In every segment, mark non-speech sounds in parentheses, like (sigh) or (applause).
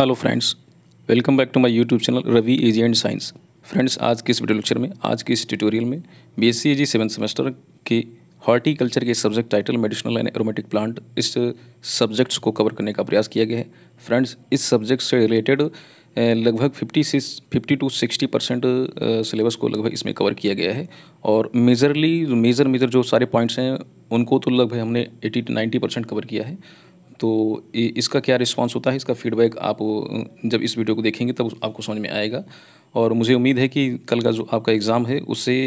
Hello friends welcome back to my YouTube channel Ravi AG and science friends आज के इस video lecture में आज के इस ट्यूटोरियल में B S C seven semester के हॉर्टिकल्चर के subject title medicinal and aromatic plant इस सब्जेक्ट्स को कवर करने का प्रयास किया गया है फ्रेंड्स इस सब्जेक्ट से रिलेटेड लगभग 50 से फिफ्टी टू 60 परसेंट सिलेबस को लगभग इसमें कवर किया गया है और मेजरली मेजर मेजर जो सारे पॉइंट्स हैं उनको तो लगभग हमने 80 टू 90 परसेंट कवर किया है तो इसका क्या रिस्पांस होता है इसका फीडबैक आप जब इस वीडियो को देखेंगे तब आपको समझ में आएगा और मुझे उम्मीद है कि कल का जो आपका एग्ज़ाम है उससे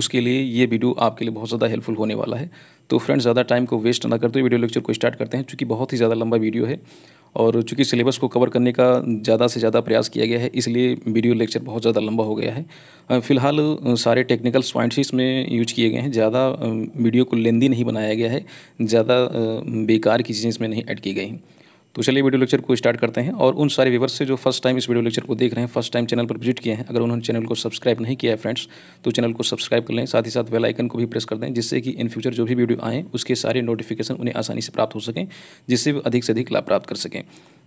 उसके लिए ये वीडियो आपके लिए बहुत ज़्यादा हेल्पफुल होने वाला है तो फ्रेंड्स ज़्यादा टाइम को वेस्ट ना करते हुए वीडियो लेक्चर को स्टार्ट करते हैं चूँकि बहुत ही ज़्यादा लंबा वीडियो है और चूँकि सिलेबस को कवर करने का ज़्यादा से ज़्यादा प्रयास किया गया है इसलिए वीडियो लेक्चर बहुत ज़्यादा लंबा हो गया है फिलहाल सारे टेक्निकल पॉइंट्स इसमें यूज किए गए हैं ज़्यादा वीडियो को लेंदी नहीं बनाया गया है ज़्यादा बेकार की चीज़ें इसमें नहीं ऐड की गई हैं तो चलिए वीडियो लेक्चर को स्टार्ट करते हैं और उन सारे व्यवर्स से जो फर्स्ट टाइम इस वीडियो लेक्चर को देख रहे हैं फर्स्ट टाइम चैनल पर विजिट किए हैं अगर उन्होंने चैनल को सब्सक्राइब नहीं किया है फ्रेंड्स तो चैनल को सब्सक्राइब कर लें साथ ही साथ वेलाइकन को भी प्रेस कर दें जिससे कि इन फ्यूचर जो भी वीडियो आएँ उसके सारे नोटिफिकेशन उन्हें आसानी से प्राप्त हो सकें जिससे वे अधिक से अधिक लाभ प्राप्त कर सकें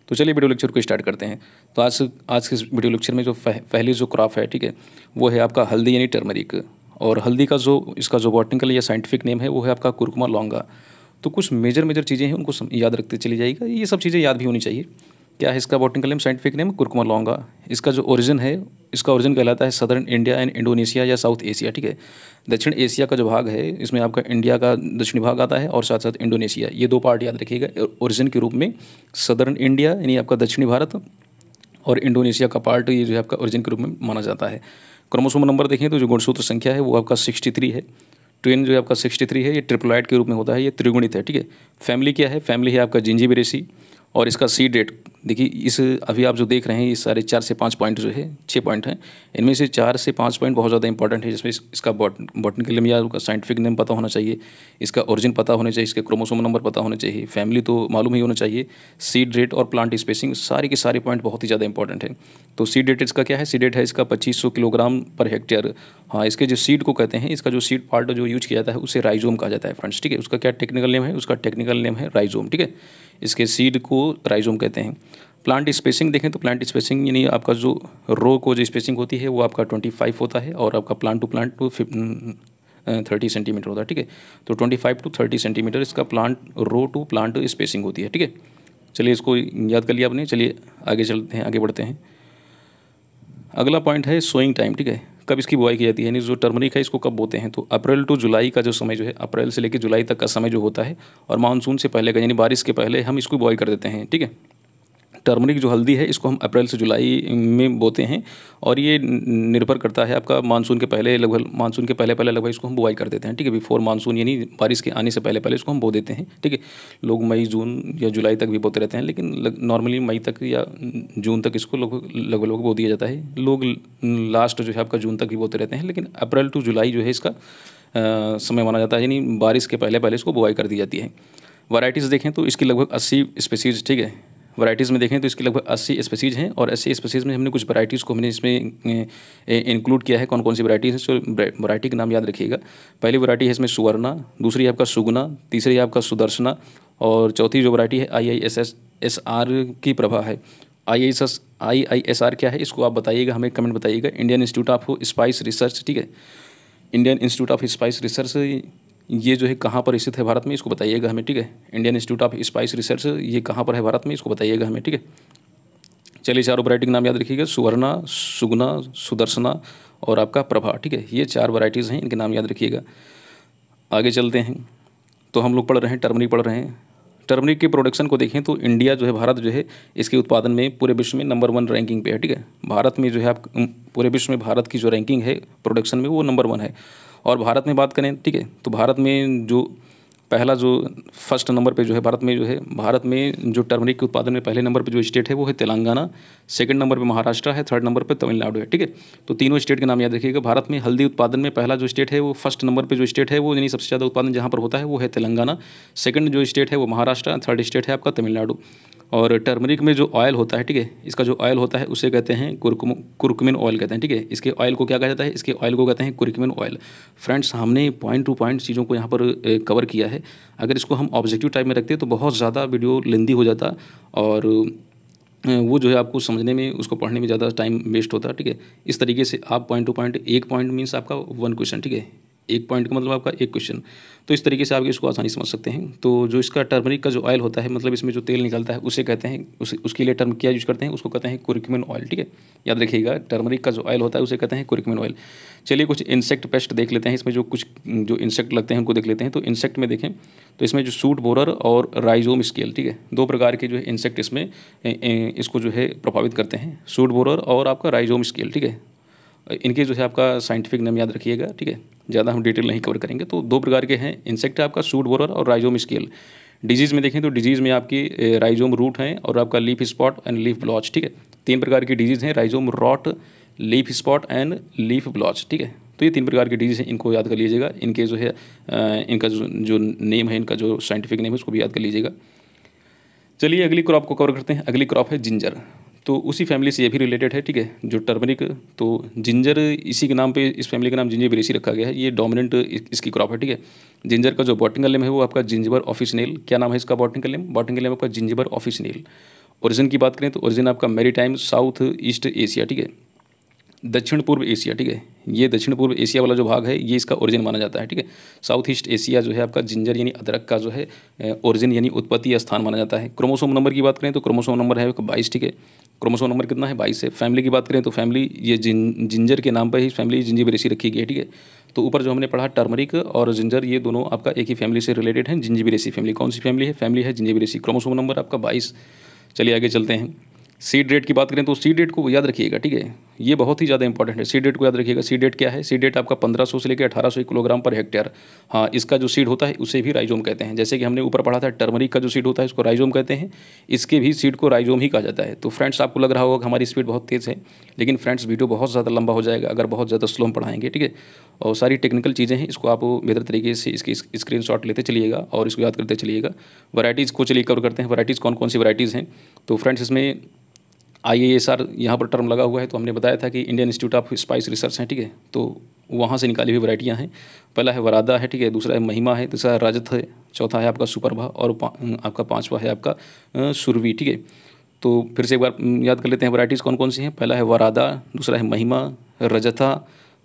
तो चलिए वीडियो लेक्चर को स्टार्ट करते हैं तो आज आज के वीडियो लेक्चर में जो पहली जो क्रॉप है ठीक है वो है आपका हल्दी यानी टर्मरिक और हल्दी का जो इसका जो बॉटनिकल या साइंटिफिक नेम है वो है आपका कुरकुमा लौंगा तो कुछ मेजर मेजर चीज़ें हैं उनको याद रखते चली जाएगा ये सब चीज़ें याद भी होनी चाहिए क्या है इसका botanical name scientific name curcuma longa इसका जो ओरिजिन है इसका ओरिजिन कहलाता है सदर्न इंडिया एंड इंडोनेशिया या साउथ एशिया ठीक है दक्षिण एशिया का जो भाग है इसमें आपका इंडिया का दक्षिणी भाग आता है और साथ साथ इंडोनेशिया ये दो पार्ट याद रखिएगा ओरिजिन के रूप में सदर्न इंडिया यानी आपका दक्षिणी भारत और इंडोनेशिया का पार्ट ये जो है आपका ओरिजिन के रूप में माना जाता है क्रोमोसोम नंबर देखें तो जो गुणसूत्र संख्या है वो आपका सिक्सटी थ्री है ट्वेन जो है आपका सिक्सटी थ्री है ये ट्रिपलाइट के रूप में होता है ये त्रिगुणित है ठीक है फैमिली क्या है फैमिली है आपका जिंजीबेरेसी और इसका सीड रेट देखिए इस अभी आप जो देख रहे हैं ये सारे चार से पाँच पॉइंट जो है छः पॉइंट हैं इनमें से चार से पाँच पॉइंट बहुत ज़्यादा इंपॉर्टेंट है जिसमें इसका बॉटनिकल नेम या उसका साइंटिफिक नेम पता होना चाहिए इसका ओरिजिन पता होना चाहिए इसके क्रोमोसोम नंबर पता होना चाहिए फैमिली तो मालूम ही होना चाहिए सीड रेट और प्लांट स्पेसिंग सारे के सारे पॉइंट बहुत ही ज़्यादा इंपॉर्टेंट है तो सीड रेट इसका क्या है सीड रेट है इसका पच्चीस किलोग्राम पर हेक्टेयर हाँ इसके जो सीड को कहते हैं इसका जो सीड पार्ट जो यूज किया जाता है उसे राइजोम कहा जाता है फ्रेंड्स ठीक है उसका क्या टेक्निकल नेम है उसका टेक्निकल नेम है राइजोम ठीक है इसके सीड को राइजोम कहते हैं प्लांट स्पेसिंग देखें तो प्लांट स्पेसिंग यानी आपका जो रो को जो स्पेसिंग होती है वो आपका ट्वेंटी फाइव होता है और आपका plant to plant to thirty centimetre होता है ठीक है तो twenty five to thirty centimetre इसका plant row to plant spacing होती है ठीक है चलिए इसको याद कर लिया आपने चलिए आगे चलते हैं आगे बढ़ते हैं अगला पॉइंट है सोइंग टाइम ठीक है कब इसकी बुआई की जाती है यानी जो टर्मरिक है इसको कब बोते हैं तो अप्रैल टू जुलाई का जो समय जो है अप्रैल से लेकर जुलाई तक का समय जो होता है और मानसून से पहले का यानी बारिश के पहले हम इसको बुआई कर देते हैं ठीक है टर्मरिक जो हल्दी है इसको हम अप्रैल से जुलाई में बोते हैं और ये निर्भर करता है आपका मानसून के पहले लगभग मानसून के पहले पहले लगभग इसको हम बुआई कर देते हैं ठीक है बिफोर मानसून यानी बारिश के आने से पहले पहले इसको हम बो देते हैं ठीक है लोग मई जून या जुलाई तक भी बोते रहते हैं लेकिन नॉर्मली मई तक या जून तक इसको लगभग लगभग बो दिया जाता है लोग लास्ट जो है आपका जून तक भी बोते रहते हैं लेकिन अप्रैल टू जुलाई जो है इसका समय माना जाता है यानी बारिश के पहले पहले इसको बुआई कर दी जाती है वैराइटीज़ देखें तो इसकी लगभग अस्सी स्पेसीज़ ठीक है वराइटीज़ में देखें तो इसकी लगभग अस्सी स्पेसीज़ हैं और अस्सी स्पेसीज़ में हमने कुछ वराइटीज़ को हमने इसमें इंक्लूड किया है कौन कौन सी वराइटीज़ हैं वराइटी का नाम याद रखिएगा पहली वरायटी है इसमें सुवर्णा दूसरी आपका सुगना तीसरी आपका सुदर्शना और चौथी जो वरायटी है I I S S S R की प्रभा है I S S I I S R क्या है इसको आप बताइएगा हमें कमेंट बताइएगा Indian Institute of Spice Research ठीक है Indian Institute of Spice Research ये जो है कहाँ पर स्थित है भारत में इसको बताइएगा हमें ठीक है Indian Institute of Spice Research ये कहाँ पर है भारत में इसको बताइएगा हमें ठीक है चलिए चारों वरायटी के नाम याद रखिएगा सुवर्णा सुगना सुदर्शना और आपका प्रभा ठीक है ये चार वरायटीज़ हैं इनके नाम याद रखिएगा आगे चलते हैं तो हम लोग पढ़ रहे हैं टर्मरिक पढ़ रहे हैं टर्मरिक के प्रोडक्शन को देखें तो इंडिया जो है भारत जो है इसके उत्पादन में पूरे विश्व में नंबर वन रैंकिंग पे है ठीक है भारत में जो है आप पूरे विश्व में भारत की जो रैंकिंग है प्रोडक्शन में वो नंबर वन है और भारत में बात करें ठीक है तो भारत में जो पहला जो फर्स्ट नंबर पे जो है भारत में जो है भारत में जो टर्मरिक के उत्पादन में पहले नंबर पे जो स्टेट है वो है तेलंगाना सेकंड नंबर पे महाराष्ट्र है थर्ड नंबर पे तमिलनाडु है ठीक है तो तीनों स्टेट के नाम याद रखिएगा भारत में हल्दी उत्पादन में पहला जो स्टेट है वो फर्स्ट नंबर पर जो स्टेट है वो यानी सबसे ज़्यादा उत्पादन जहाँ पर होता है वो है तेलंगाना सेकेंड जो स्टेट है वो महाराष्ट्र थर्ड स्टेट है आपका तमिलनाडु और टर्मरिक में जो ऑयल होता है ठीक है इसका जो ऑयल होता है उसे कहते हैं कुरकुमिन ऑयल कहते हैं ठीक है इसके ऑयल को क्या कहा जाता है इसके ऑयल को कहते हैं कुरकुमिन ऑयल फ्रेंड्स हमने पॉइंट टू पॉइंट चीज़ों को यहाँ पर कवर किया है अगर इसको हम ऑब्जेक्टिव टाइप में रखते तो बहुत ज़्यादा वीडियो लेंदी हो जाता और वो जो है आपको समझने में उसको पढ़ने में ज़्यादा टाइम वेस्ट होता है ठीक है इस तरीके से आप पॉइंट टू पॉइंट एक पॉइंट मीन्स आपका वन क्वेश्चन ठीक है एक पॉइंट का मतलब आपका एक क्वेश्चन तो इस तरीके से आप इसको आसानी समझ सकते हैं तो जो इसका टर्मरिक का जो ऑयल होता है मतलब इसमें जो तेल निकलता है उसे कहते हैं उस, उसके लिए टर्म क्या यूज़ करते हैं उसको कहते हैं कुरिकमिन ऑयल ठीक है याद रखिएगा टर्मरिक का जो ऑयल होता है उसे कहते हैं कुरिकमिन ऑयल चलिए कुछ इंसेक्ट पेस्ट देख लेते हैं इसमें जो कुछ जो इंसेक्ट लगते हैं उनको देख लेते हैं तो इंसेक्ट में देखें तो इसमें जो सूट बोरर और राइजोम स्केल ठीक है दो प्रकार के जो है इंसेक्ट इसमें इसको जो है प्रभावित करते हैं सूट बोरर और आपका राइजोम स्केल ठीक है इनके जो है आपका साइंटिफिक नेम याद रखिएगा ठीक है ज़्यादा हम डिटेल नहीं कवर करेंगे तो दो प्रकार के हैं इंसेक्ट है आपका सूट बोरर और राइजोम स्केल डिजीज़ में देखें तो डिजीज़ में आपकी राइजोम रूट हैं और आपका leaf spot and leaf blotch ठीक है तीन प्रकार की डिजीज़ हैं rhizome rot leaf spot and leaf blotch ठीक है तो ये तीन प्रकार की डिजीज़ हैं इनको याद कर लीजिएगा इनके जो है इनका जो जो नेम है इनका जो साइंटिफिक नेम है उसको भी याद कर लीजिएगा चलिए अगली क्रॉप को कवर करते हैं अगली क्रॉप है जिंजर तो उसी फैमिली से ये भी रिलेटेड है ठीक है जो टर्मरिक तो जिंजर इसी के नाम पे इस फैमिली का नाम जिंजर बेरेसी रखा गया है ये डोमिनेंट इसकी क्रॉप है ठीक है जिंजर का जो बॉटिंग नेम है वो आपका जिंजबर ऑफिसनेल क्या नाम है इसका बॉटिंग नेम बॉटिंग नेम आपका जिंजबर नेल ओरिजिन की बात करें तो ओरिजिन आपका मेरी टाइम साउथ ईस्ट एशिया ठीक है दक्षिण पूर्व एशिया ठीक है ये दक्षिण पूर्व एशिया वाला जो भाग है ये इसका ओरिजिन माना जाता है ठीक है साउथ ईस्ट एशिया जो है आपका जिंजर यानी अदरक का जो है ओरिजिन यानी उत्पत्ति या स्थान माना जाता है क्रोमोसोम नंबर की बात करें तो क्रोमोसोम नंबर है बाईस ठीक है क्रोमोसोम नंबर कितना है बाईस है फैमिली की बात करें तो फैमिली ये जिन जिंजर के नाम पर ही फैमिली जिंजीबरेसी रखी गई है ठीक है तो ऊपर जो हमने पढ़ा टर्मरिक और जिंजर ये दोनों आपका एक ही फैमिली से रिलेटेड हैं जिंजीबरेसी फैमिली कौन सी फैमिली है फैमिली है जिंजीबरेसी क्रोमोसोम नंबर आपका बाईस चलिए आगे चलते हैं सीड रेट की बात करें तो सीड रेट को याद रखिएगा ठीक है ये बहुत ही ज़्यादा इंपॉर्टेंट है सीडेट को याद रखिएगा सीडेट क्या है सीडेट आपका 1500 से लेकर 1800 किलोग्राम पर हेक्टेयर हाँ इसका जो सीड होता है उसे भी राइजोम कहते हैं जैसे कि हमने ऊपर पढ़ा था टर्मरिक का जो सीड होता है उसको राइजोम कहते हैं इसके भी सीड को राइजोम ही कहा जाता है तो फ्रेंड्स आपको लग रहा होगा कि हमारी स्पीड बहुत तेज़ है लेकिन फ्रेंड्स वीडियो बहुत ज़्यादा लंबा हो जाएगा अगर बहुत ज़्यादा स्लो हम पढ़ाएंगे ठीक है और सारी टेक्निकल चीज़ें हैं इसको आप बेहतर तरीके से इसकी स्क्रीन लेते चलिएगा और इसको याद करते चलिएगा वराइटीज़ को चलिए कवर करते हैं वराइटीज़ कौन कौन सी वराइटीज़ हैं तो फ्रेंड्स इसमें आई ए एस आर यहाँ पर टर्म लगा हुआ है तो हमने बताया था कि Indian Institute of Spice Research है ठीक है तो वहाँ से निकाली हुई वराइटियाँ हैं पहला है वरादा है ठीक है दूसरा है महिमा है तीसरा है राजत है चौथा है आपका सुपरभा और पा, आपका पाँचवा है आपका सुरवी ठीक है तो फिर से एक बार याद कर लेते हैं वराइटीज़ कौन कौन सी हैं पहला है वरादा दूसरा है महिमा रजथा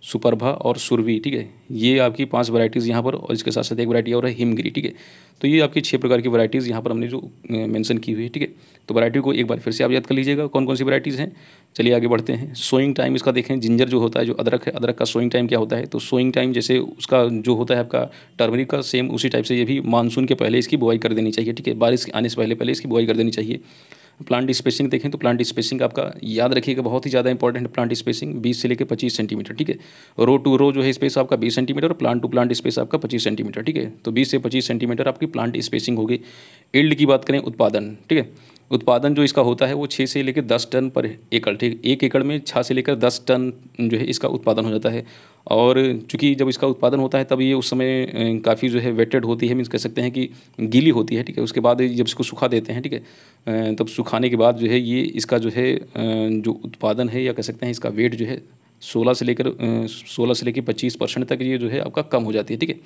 सुपरभा और सुरवी ठीक है ये आपकी पांच वैराइटीज़ यहाँ पर और इसके साथ साथ एक वैरायटी और है हिमगिरी ठीक है तो ये आपकी छः प्रकार की वैराइटीज़ यहाँ पर हमने जो मेंशन की हुई है ठीक है तो वैरायटी को एक बार फिर से आप याद कर लीजिएगा कौन कौन सी वैराइटीज़ हैं चलिए आगे बढ़ते हैं सोइंग टाइम इसका देखें जिंजर जो होता है जो अदरक है अदरक का सोइंग टाइम क्या होता है तो सोइंग टाइम जैसे उसका जो होता है आपका टर्मरिक का सेम उसी टाइप से ये भी मानसून के पहले इसकी बुआई कर देनी चाहिए ठीक है बारिश आने से पहले पहले इसकी बुआई कर देनी चाहिए प्लांट स्पेसिंग देखें तो प्लांट स्पेसिंग आपका याद रखिएगा बहुत ही ज़्यादा इंपॉर्टेंट है प्लांट स्पेसिंग बीस से लेकर पच्चीस सेंटीमीटर ठीक है रो टू रो जो है स्पेस आपका बीस सेंटीमीटर और प्लांट टू प्लांट स्पेस आपका पच्चीस सेंटीमीटर ठीक है तो बीस से पच्चीस सेंटीमीटर आपकी प्लांट स्पेसिंग होगी एल्ड की बात करें उत्पादन ठीक है उत्पादन जो इसका होता है वो छः से लेकर दस टन पर एकड़ ठीक एक एकड़ में छः से लेकर दस टन जो है इसका उत्पादन हो जाता है और चूँकि जब इसका उत्पादन होता है तब ये उस समय काफ़ी जो है वेटेड होती है मीन्स कह सकते हैं कि गीली होती है ठीक है उसके बाद जब इसको सुखा देते हैं ठीक है तब सुखाने के बाद जो है ये इसका जो है जो उत्पादन है या कह सकते हैं इसका वेट जो है सोलह से लेकर सोलह से लेकर पच्चीस परसेंट तक ये जो है आपका कम हो जाती है ठीक है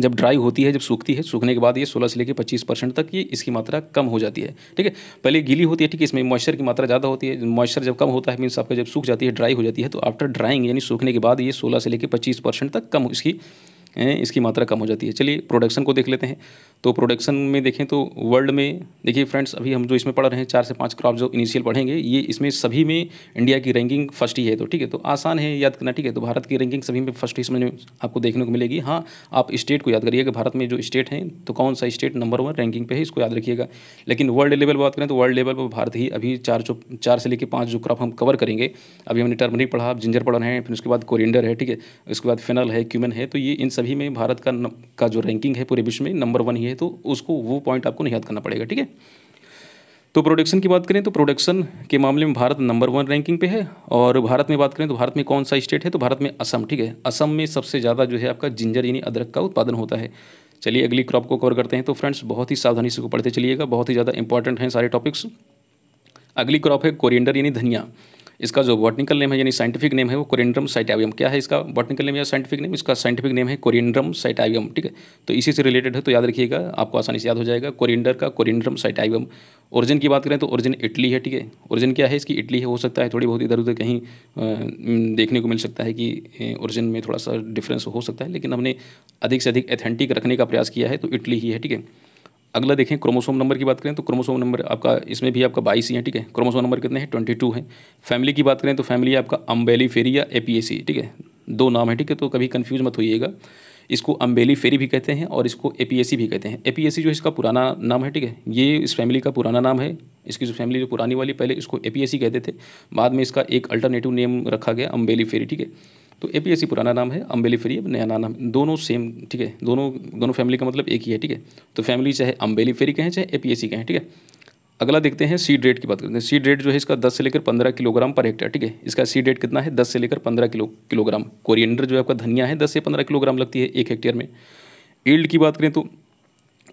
जब ड्राई होती है जब सूखती है सूखने के बाद ये 16 से लेकर 25 परसेंट तक ये इसकी मात्रा कम हो जाती है ठीक है पहले गीली होती है ठीक है इसमें मॉइस्चर की मात्रा ज़्यादा होती है मॉइस्चर जब कम होता है मीन्स आपका जब सूख जाती है ड्राई हो जाती है तो आफ्टर ड्राइंग यानी सूखने के बाद ये सोलह से लेकर पच्चीस तक कम इसकी इसकी मात्रा कम हो जाती है चलिए प्रोडक्शन को देख लेते हैं तो प्रोडक्शन में देखें तो वर्ल्ड में देखिए फ्रेंड्स अभी हम जो इसमें पढ़ रहे हैं चार से पाँच क्रॉप जो इनिशियल पढ़ेंगे ये इसमें सभी में इंडिया की रैंकिंग फर्स्ट ही है तो ठीक है तो आसान है याद करना ठीक है तो भारत की रैंकिंग सभी में फर्स्ट ही आपको देखने को मिलेगी हाँ आप स्टेट को याद करिए कि भारत में जो स्टेट हैं तो कौन सा स्टेट नंबर वन रैंकिंग पर है इसको याद रखिएगा लेकिन वर्ल्ड लेवल पर बात करें तो वर्ल्ड लेवल पर भारत ही अभी चार जो चार से लेकर पाँच जो क्रॉप हम कवर करेंगे अभी हमने टर्मरिक पढ़ा जिंजर पढ़ रहे हैं फिर उसके बाद कोरिंडर है ठीक है उसके बाद फेनल है क्यूमन है तो ये इन सभी में भारत का का जो रैंकिंग है पूरे विश्व में नंबर वन ही है तो उसको वो पॉइंट आपको नहीं याद करना पड़ेगा ठीक है तो प्रोडक्शन की बात करें तो प्रोडक्शन के मामले में भारत नंबर वन रैंकिंग पे है और भारत में बात करें तो भारत में कौन सा स्टेट है तो भारत में असम ठीक है असम में सबसे ज़्यादा जो है आपका जिंजर यानी अदरक का उत्पादन होता है चलिए अगली क्रॉप को कवर करते हैं तो फ्रेंड्स बहुत ही सावधानी से को पढ़ते चलिएगा बहुत ही ज़्यादा इंपॉर्टेंट हैं सारे टॉपिक्स अगली क्रॉप है कोरिएंडर यानी धनिया इसका जो बॉटनिकल नेम है यानी साइंटिफिक नेम है वो कोरिंड्रम साइटावियम क्या है इसका बॉटनिकल नेम या साइंटिफिक नेम इसका साइंटिफिक नेम है कोरिंड्रम साइटावियम ठीक है तो इसी से रिलेटेड है तो याद रखिएगा आपको आसानी से याद हो जाएगा कोरिंडर का कोरिंड्रम साइटावियम ओरिजिन की बात करें तो ओरिजिन इटली है ठीक है ओरिजिन क्या है इसकी इटली है हो सकता है थोड़ी बहुत इधर उधर कहीं देखने को मिल सकता है कि ओरिजिन में थोड़ा सा डिफरेंस हो सकता है लेकिन हमने अधिक से अधिक एथेंटिक रखने का प्रयास किया है तो इटली ही है ठीक है अगला देखें क्रोमोसोम नंबर की बात करें तो क्रोमोसोम नंबर आपका इसमें भी आपका बाईस ही है ठीक है क्रोमोसोम नंबर कितने हैं ट्वेंटी टू है फैमिली की बात करें तो फैमिली आपका अम्बेली फेरी या ए ठीक है दो नाम है ठीक है तो कभी कन्फ्यूज मत होइएगा इसको अम्बेली फेरी भी कहते हैं और इसको ए भी कहते हैं ए जो इसका पुराना नाम है ठीक है ये इस फैमिली का पुराना नाम है इसकी जो फैमिली जो पुरानी वाली पहले इसको ए कहते थे बाद में इसका एक अल्टरनेटिव नेम रखा गया अम्बेली फेरी ठीक है तो ए पुराना नाम है अम्बेली फेरी अब नया नाम दोनों सेम ठीक है दोनों दोनों फैमिली का मतलब एक ही है ठीक है तो फैमिली चाहे अम्बेली फेरी कहें चाहे ए पी सी कहें ठीक है अगला देखते हैं सीड रेट की बात करते हैं सीड रेट जो है इसका 10 से लेकर 15 किलोग्राम पर हेक्टेयर ठीक है इसका सीड रेट कितना है 10 से लेकर 15 किलो किलोग्राम कोरिएंडर जो है आपका धनिया है 10 से 15 किलोग्राम लगती है एक हेक्टेयर में ईल्ड की बात करें तो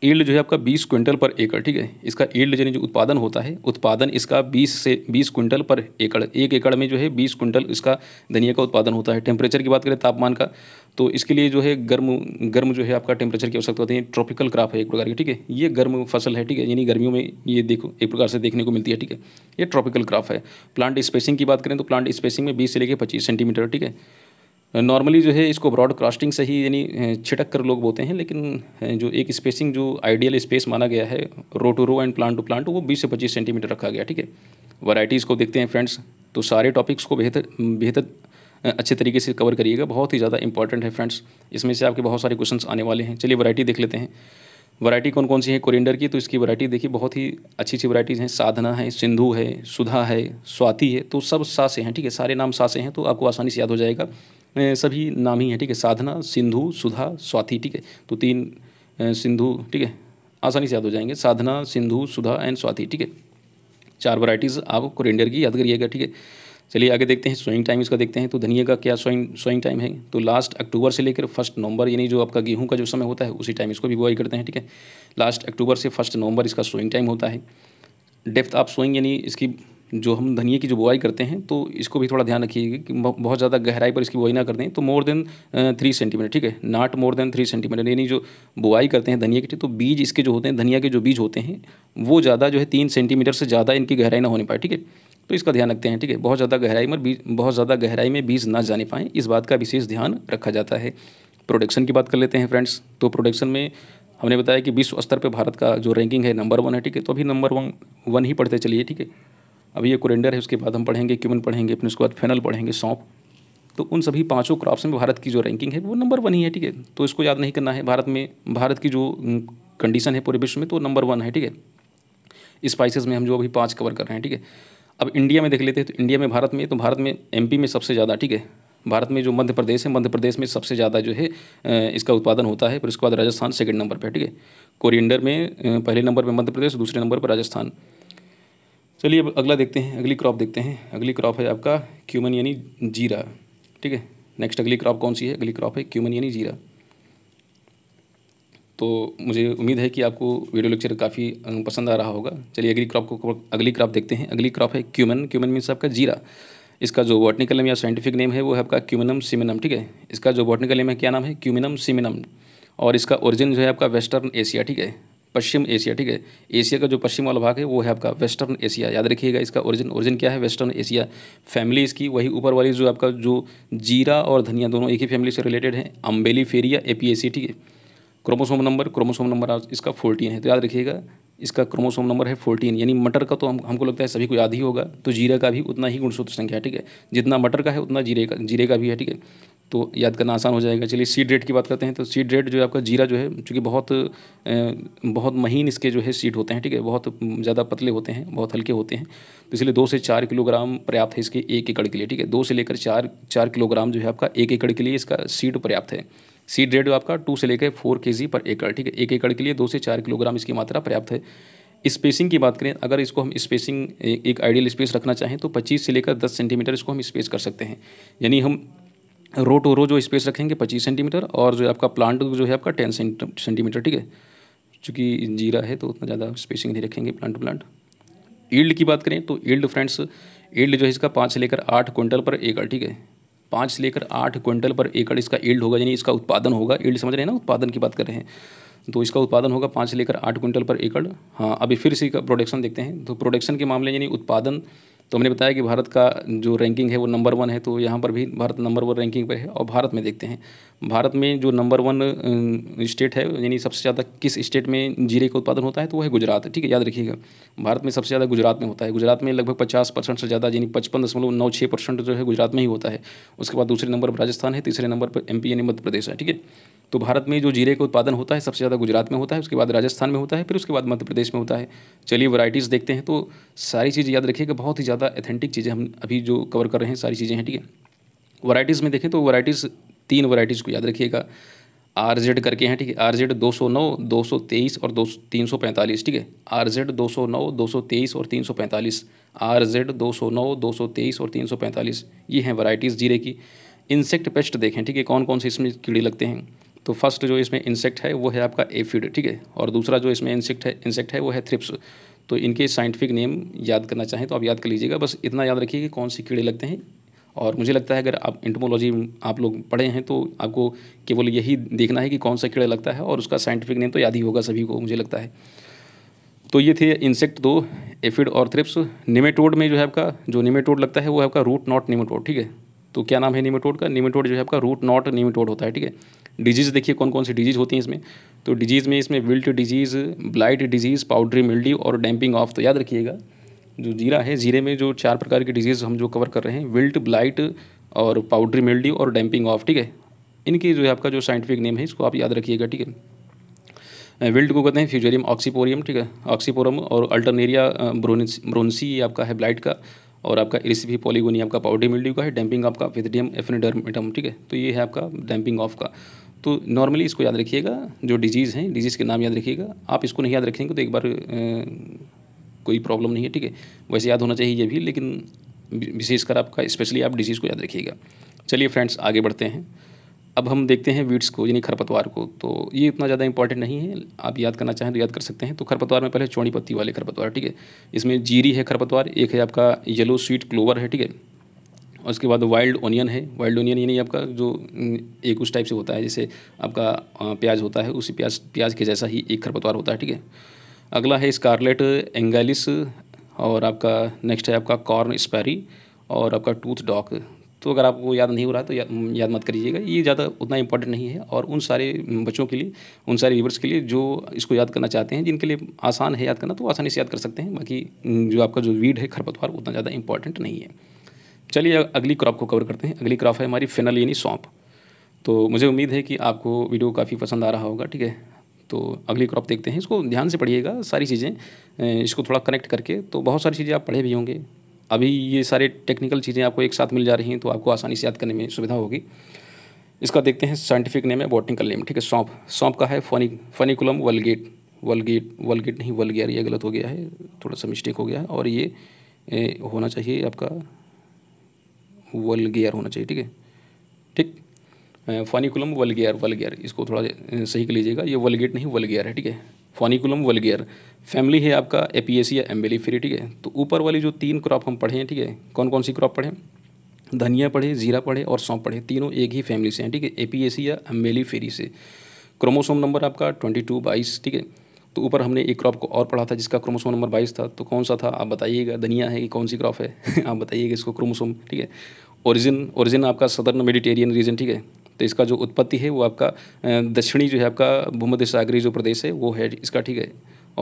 ईल्ड जो है आपका बीस क्विंटल पर एकड़ ठीक है इसका ईल्ड यानी जो उत्पादन होता है उत्पादन इसका बीस से बीस क्विंटल पर एकड़ एक एकड़ में जो है बीस क्विंटल इसका धनिया का उत्पादन होता है टेम्परेचर की बात करें तापमान का तो इसके लिए जो है गर्म गर्म जो है आपका टेम्परेचर की आवश्यकता होती है ट्रॉपिकल क्राप है एक प्रकार की ठीक है ये गर्म फसल है ठीक है यानी गर्मियों में ये देखो एक प्रकार से देखने को मिलती है ठीक है ये ट्रॉपिकल क्राप है प्लांट स्पेसिंग की बात करें तो प्लांट स्पेसिंग में बीस से लेकर पच्चीस सेंटीमीटर ठीक है नॉर्मली जो है इसको ब्रॉड से ही यानी छिटक कर लोग बोते हैं लेकिन जो एक स्पेसिंग जो आइडियल स्पेस माना गया है row to row and plant to plant वो बीस से पच्चीस सेंटीमीटर रखा गया ठीक है वराइटीज़ को देखते हैं फ्रेंड्स तो सारे टॉपिक्स को बेहतर बेहतर अच्छे तरीके से कवर करिएगा बहुत ही ज़्यादा इंपॉर्टेंट है फ्रेंड्स इसमें से आपके बहुत सारे क्वेश्चन आने वाले हैं चलिए वैरायटी देख लेते हैं वैरायटी कौन कौन सी है कोरिंडर की तो इसकी वैरायटी देखिए बहुत ही अच्छी अच्छी वैरायटीज़ हैं साधना है सिंधु है सुधा है स्वाति है तो सब सा हैं ठीक है सारे नाम सासे हैं तो आपको आसानी से याद हो जाएगा सभी नाम ही हैं ठीक है साधना सिंधु सुधा स्वाति ठीक है तो तीन सिंधु ठीक है आसानी से याद हो जाएंगे साधना सिंधु सुधा एंड स्वाति ठीक है चार वराइटीज़ आप कोरिएंडर की याद करिएगा ठीक है चलिए आगे देखते हैं सोइंग टाइम इसका देखते हैं तो धनिया का क्या सोइंग स्वइंग टाइम है तो लास्ट अक्टूबर से लेकर फर्स्ट नवंबर यानी जो आपका गेहूं का जो समय होता है उसी टाइम इसको भी बुआई करते हैं ठीक है लास्ट अक्टूबर से फर्स्ट नवंबर इसका स्वइंग टाइम होता है डेप्थ आप सोइंग यानी इसकी जो हम धनिया की जो बुआई करते हैं तो इसको भी थोड़ा ध्यान रखिएगा कि बहुत ज़्यादा गहराई पर इसकी बुआई ना कर दें तो मोर देन थ्री सेंटीमीटर ठीक है not more than three centimetre यानी जो बुआई करते हैं धनिया की तो बीज इसके जो होते हैं धनिया के जो बीज होते हैं वो ज़्यादा जो है तीन सेंटीमीटर से ज़्यादा इनकी गहराई ना होने पाए ठीक है तो इसका ध्यान रखते हैं ठीक है बहुत ज़्यादा गहराई में बीज बहुत ज़्यादा गहराई में बीज ना जाने पाएँ इस बात का विशेष ध्यान रखा जाता है प्रोडक्शन की बात कर लेते हैं फ्रेंड्स तो प्रोडक्शन में हमने बताया कि विश्व स्तर पर भारत का जो रैंकिंग है नंबर वन है ठीक है तो अभी नंबर वन वन ही पढ़ते चलिए ठीक है अब ये कुरेंडर है उसके बाद हम पढ़ेंगे क्यूमन पढ़ेंगे अपने उसके बाद फेनल पढ़ेंगे सौंप तो उन सभी पांचों क्रॉप्स में भारत की जो रैंकिंग है वो नंबर वन ही है ठीक है तो इसको याद नहीं करना है भारत में भारत की जो कंडीशन है पूरे विश्व में तो नंबर वन है ठीक है स्पाइसेस में हम जो अभी पाँच कवर कर रहे हैं ठीक है अब इंडिया में देख लेते हैं तो इंडिया में भारत में तो भारत में एम में सबसे ज़्यादा ठीक है भारत में जो मध्य प्रदेश है मध्य प्रदेश में सबसे ज़्यादा जो है इसका उत्पादन होता है फिर उसके बाद राजस्थान सेकंड नंबर पर ठीक है कोरिएंडर में पहले नंबर पर मध्य प्रदेश दूसरे नंबर पर राजस्थान चलिए अब अगला देखते हैं अगली क्रॉप देखते हैं अगली क्रॉप है आपका क्यूमन यानी जीरा ठीक है नेक्स्ट अगली क्रॉप कौन सी है अगली क्रॉप है क्यूमन यानी जीरा तो मुझे उम्मीद है कि आपको वीडियो लेक्चर काफ़ी पसंद आ रहा होगा चलिए अगली क्रॉप को अगली क्रॉप देखते हैं अगली क्रॉप है क्यूमन क्यूमन मीन्स आपका जीरा इसका जो बॉटनिकल नेम या साइंटिफिक नेम है वो है आपका क्यूमिनम सिमिनम ठीक है इसका जो बॉटनिकल नेम है क्या नाम है क्यूमिनम सिमिनम और इसका ओरिजिन जो है आपका वेस्टर्न एशिया ठीक है पश्चिम एशिया ठीक है एशिया का जो पश्चिम वाला भाग है वो है आपका वेस्टर्न एशिया याद रखिएगा इसका ओरिजिन ओरिजिन क्या है वेस्टर्न एशिया फैमिली इसकी वही ऊपर वाली जो आपका जो जीरा और धनिया दोनों एक ही फैमिली से रिलेटेड हैं अम्बेली फेरिया सी ठीक है क्रोमोसोम नंबर क्रोमोसोम नंबर इसका फोर्टीन है तो याद रखिएगा इसका क्रोमोसोम नंबर है फोर्टीन यानी मटर का तो हम हमको लगता है सभी को याद ही होगा तो जीरा का भी उतना ही गुणसूत्र संख्या है ठीक है जितना मटर का है उतना जीरे का जीरे का भी है ठीक है तो याद करना आसान हो जाएगा चलिए सीड रेट की बात करते हैं तो सीड रेट जो है आपका जीरा जो है चूँकि बहुत बहुत महीन इसके जो है सीड होते हैं ठीक है बहुत ज़्यादा पतले होते हैं बहुत हल्के होते हैं तो इसलिए दो से चार किलोग्राम पर्याप्त है इसके एक एकड़ के लिए ठीक है दो से लेकर चार चार किलोग्राम जो है आपका एक एकड़ के लिए इसका सीड पर्याप्त है सीड रेट जो आपका टू से लेकर फोर के पर एकड़ ठीक है एक एकड़ के लिए दो से चार किलोग्राम इसकी मात्रा पर्याप्त है स्पेसिंग की बात करें अगर इसको हम स्पेसिंग एक आइडियल स्पेस रखना चाहें तो 25 से लेकर 10 सेंटीमीटर इसको हम स्पेस कर सकते हैं यानी हम रो टू रो जो स्पेस रखेंगे पच्चीस सेंटीमीटर और जो आपका प्लांट जो है आपका टेन सेंटीमीटर ठीक है चूँकि जीरा है तो उतना ज़्यादा स्पेसिंग नहीं रखेंगे प्लांट टू प्लांट ईल्ड की बात करें तो ईल्ड फ्रेंड्स ईल्ड जो है इसका पाँच से लेकर आठ क्विंटल पर एकड़ ठीक है पाँच से लेकर आठ क्विंटल पर एकड़ इसका ईल्ड होगा यानी इसका उत्पादन होगा ईल्ड समझ रहे हैं ना उत्पादन की बात कर रहे हैं तो इसका उत्पादन होगा पाँच से लेकर आठ क्विंटल पर एकड़ हाँ अभी फिर से प्रोडक्शन देखते हैं तो प्रोडक्शन के मामले यानी उत्पादन तो हमने बताया कि भारत का जो रैंकिंग है वो नंबर वन है तो यहाँ पर भी भारत नंबर वन रैंकिंग पर है और भारत में देखते हैं भारत में जो नंबर वन स्टेट है यानी सबसे ज़्यादा किस स्टेट में जीरे का उत्पादन होता है तो वो है गुजरात ठीक है याद रखिएगा भारत में सबसे ज़्यादा गुजरात में होता है गुजरात में लगभग पचास परसेंट से ज़्यादा यानी पचपन दशमलव नौ छः परसेंट जो है गुजरात में ही होता है उसके बाद दूसरे नंबर पर राजस्थान है तीसरे नंबर पर एम पी यानी मध्य प्रदेश है ठीक है तो भारत में जो जीरे का उत्पादन होता है सबसे ज़्यादा गुजरात में होता है उसके बाद राजस्थान में होता है फिर उसके बाद मध्य प्रदेश में होता है चलिए वराइटीज़ देखते हैं तो सारी चीज़ याद रखिएगा बहुत ही ज़्यादा एथेंटिक चीज़ें हम अभी जो कवर कर रहे हैं सारी चीज़ें हैं ठीक है वराइटीज़ में देखें तो वराइटीज़ तीन वराइटीज़ को याद रखिएगा आर जेड करके हैं ठीक है आर जेड दो सौ नौ दो सौ तेईस और दो तीन सौ पैंतालीस ठीक है आर जेड दो सौ नौ दो सौ तेईस और तीन सौ पैंतालीस आर जेड दो सौ नौ दो सौ तेईस और तीन सौ पैंतालीस ये हैं वराइटीज़ जीरे की इंसेक्ट पेस्ट देखें ठीक है कौन कौन से इसमें कीड़े लगते हैं तो फर्स्ट जो इसमें इंसेक्ट है वो है आपका एफिड ठीक है और दूसरा जो इसमें इंसेक्ट है इंसेक्ट है वो है थ्रिप्स तो इनके साइंटिफिक नेम याद करना चाहें तो आप याद कर लीजिएगा बस इतना याद रखिए कि कौन से कीड़े लगते हैं और मुझे लगता है अगर आप इंटमोलॉजी आप लोग पढ़े हैं तो आपको केवल यही देखना है कि कौन सा कीड़ा लगता है और उसका साइंटिफिक नेम तो याद ही होगा सभी को मुझे लगता है तो ये थे इंसेक्ट दो एफिड और थ्रिप्स निमेटोड में जो है आपका जो निमेटोड लगता है वो है आपका रूट नॉट निमेटोड ठीक है तो क्या नाम है निमेटोड का निमेटोड जो है आपका रूट नॉट निमेटोड होता है ठीक है डिजीज़ देखिए कौन कौन सी डिजीज़ होती हैं इसमें तो डिजीज़ में इसमें wilt disease blight disease powdery mildew और डैम्पिंग ऑफ तो याद रखिएगा जो जीरा है जीरे में जो चार प्रकार की डिजीज़ हम जो कवर कर रहे हैं विल्ट ब्लाइट और पाउडरी मिल्डी और डैम्पिंग ऑफ ठीक है इनकी जो है आपका जो साइंटिफिक नेम है इसको आप याद रखिएगा ठीक है विल्ट को कहते हैं फ्यूजेरियम ऑक्सीपोरियम ठीक है ऑक्सीपोरम और अल्टरनेरिया ब्रोनसी ये आपका है ब्लाइट का और आपका इरिसिफी पॉलीगोनी आपका पाउडरी मिल्डी का है डैम्पिंग आपका विथडियम एफिनिडर्मिटम ठीक है तो ये है आपका डैम्पिंग ऑफ का तो नॉर्मली इसको याद रखिएगा जो डिजीज़ हैं डिजीज़ के नाम याद रखिएगा आप इसको नहीं याद रखेंगे तो एक बार कोई प्रॉब्लम नहीं है ठीक है वैसे याद होना चाहिए ये भी लेकिन विशेषकर आपका स्पेशली आप डिजीज़ को याद रखिएगा चलिए फ्रेंड्स आगे बढ़ते हैं अब हम देखते हैं वीड्स को यानी खरपतवार को तो ये इतना ज़्यादा इंपॉर्टेंट नहीं है आप याद करना चाहें तो याद कर सकते हैं तो खरपतवार में पहले चौड़ी पत्ती वाले खरपतवार ठीक है इसमें जीरी है खरपतवार एक है आपका येलो स्वीट क्लोवर है ठीक है और उसके बाद वाइल्ड ओनियन है वाइल्ड ओनियन यानी आपका जो एक उस टाइप से होता है जैसे आपका प्याज होता है उसी प्याज प्याज के जैसा ही एक खरपतवार होता है ठीक है अगला है स्कारलेट एंगालिस और आपका नेक्स्ट है आपका कॉर्न स्पैरी और आपका टूथ डॉक तो अगर आपको याद नहीं हो रहा तो या, याद मत करिएगा ये ज़्यादा उतना इंपॉर्टेंट नहीं है और उन सारे बच्चों के लिए उन सारे व्यूवर्स के लिए जो इसको याद करना चाहते हैं जिनके लिए आसान है याद करना तो आसानी से याद कर सकते हैं बाकी जो आपका जो वीड है खरपतवार उतना ज़्यादा इंपॉर्टेंट नहीं है चलिए अगली क्रॉप को कवर करते हैं अगली क्रॉप है हमारी फेनल यानी सौंप तो मुझे उम्मीद है कि आपको वीडियो काफ़ी पसंद आ रहा होगा ठीक है तो अगली क्रॉप देखते हैं इसको ध्यान से पढ़िएगा सारी चीज़ें इसको थोड़ा कनेक्ट करके तो बहुत सारी चीज़ें आप पढ़े भी होंगे अभी ये सारे टेक्निकल चीज़ें आपको एक साथ मिल जा रही हैं तो आपको आसानी से याद करने में सुविधा होगी इसका देखते हैं साइंटिफिक नेम है बॉटनिकल नेम ठीक है सौंप सौंप का है फनी फनिकुलम वलगेट वलगेट वलगेट नहीं वलगेर ये गलत हो गया है थोड़ा सा मिस्टेक हो गया है और ये होना चाहिए आपका वलगेयर होना चाहिए ठीक है ठीक फानिकुलम वलगेयर वलगेयर इसको थोड़ा सही कर लीजिएगा ये वलगेट नहीं वलगेयर है ठीक है फानिकुलम वलगेयर फैमिली है आपका एपीएसी या फ्री ठीक है तो ऊपर वाली जो तीन क्रॉप हम पढ़े हैं ठीक है कौन कौन सी क्रॉप पढ़े धनिया पढ़े जीरा पढ़े और सौंप पढ़े तीनों एक ही फैमिली से हैं ठीक है एपीएसी या फेरी से क्रोमोसोम नंबर आपका ट्वेंटी टू बाईस ठीक है तो ऊपर हमने एक क्रॉप को और पढ़ा था जिसका क्रोमोसोम नंबर बाईस था तो कौन सा था आप बताइएगा धनिया है कि कौन सी क्रॉप है (laughs) आप बताइएगा इसको क्रोमोसोम ठीक है ओरिजिन ओरिजिन आपका सदर्न मेडिटेरियन रीजन ठीक है तो इसका जो उत्पत्ति है वो आपका दक्षिणी जो है आपका भूमध्य सागरी जो प्रदेश है वो है इसका ठीक है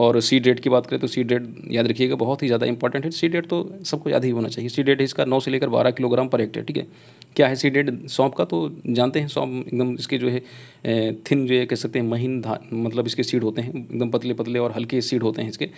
और सी डेट की बात करें तो सी डेट याद रखिएगा बहुत ही ज़्यादा इंपॉर्टेंट है सी डेट तो सबको याद ही होना चाहिए सी डेट इसका नौ से लेकर बारह किलोग्राम पर हेक्टेयर ठीक है क्या है सी डेट सौंप का तो जानते हैं सौंप एकदम इसके जो है थिन जो है कह सकते हैं महीन धान मतलब इसके सीड होते हैं एकदम पतले पतले और हल्के सीड होते हैं इसके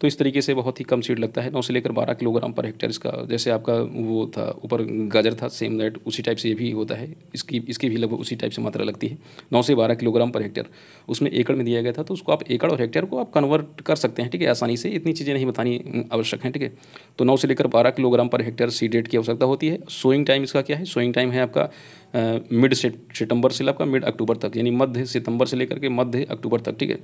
तो इस तरीके से बहुत ही कम सीड लगता है नौ से लेकर बारह किलोग्राम पर हेक्टेयर इसका जैसे आपका वो था ऊपर गाजर था सेम दैट उसी टाइप से ये भी होता है इसकी इसकी भी लगभग उसी टाइप से मात्रा लगती है नौ से बारह किलोग्राम पर हेक्टेयर उसमें एकड़ में दिया गया था तो उसको आप एकड़ और हेक्टेयर को आप कन्वर्ट कर सकते हैं ठीक है आसानी से इतनी चीज़ें नहीं बतानी आवश्यक हैं ठीक है तो नौ से लेकर बारह kilogram per hectare seed rate की आवश्यकता होती है सोइंग टाइम इसका क्या है सोइंग टाइम है आपका मिड सितंबर से आपका मिड अक्टूबर तक यानी मध्य सितंबर से लेकर के मध्य अक्टूबर तक ठीक है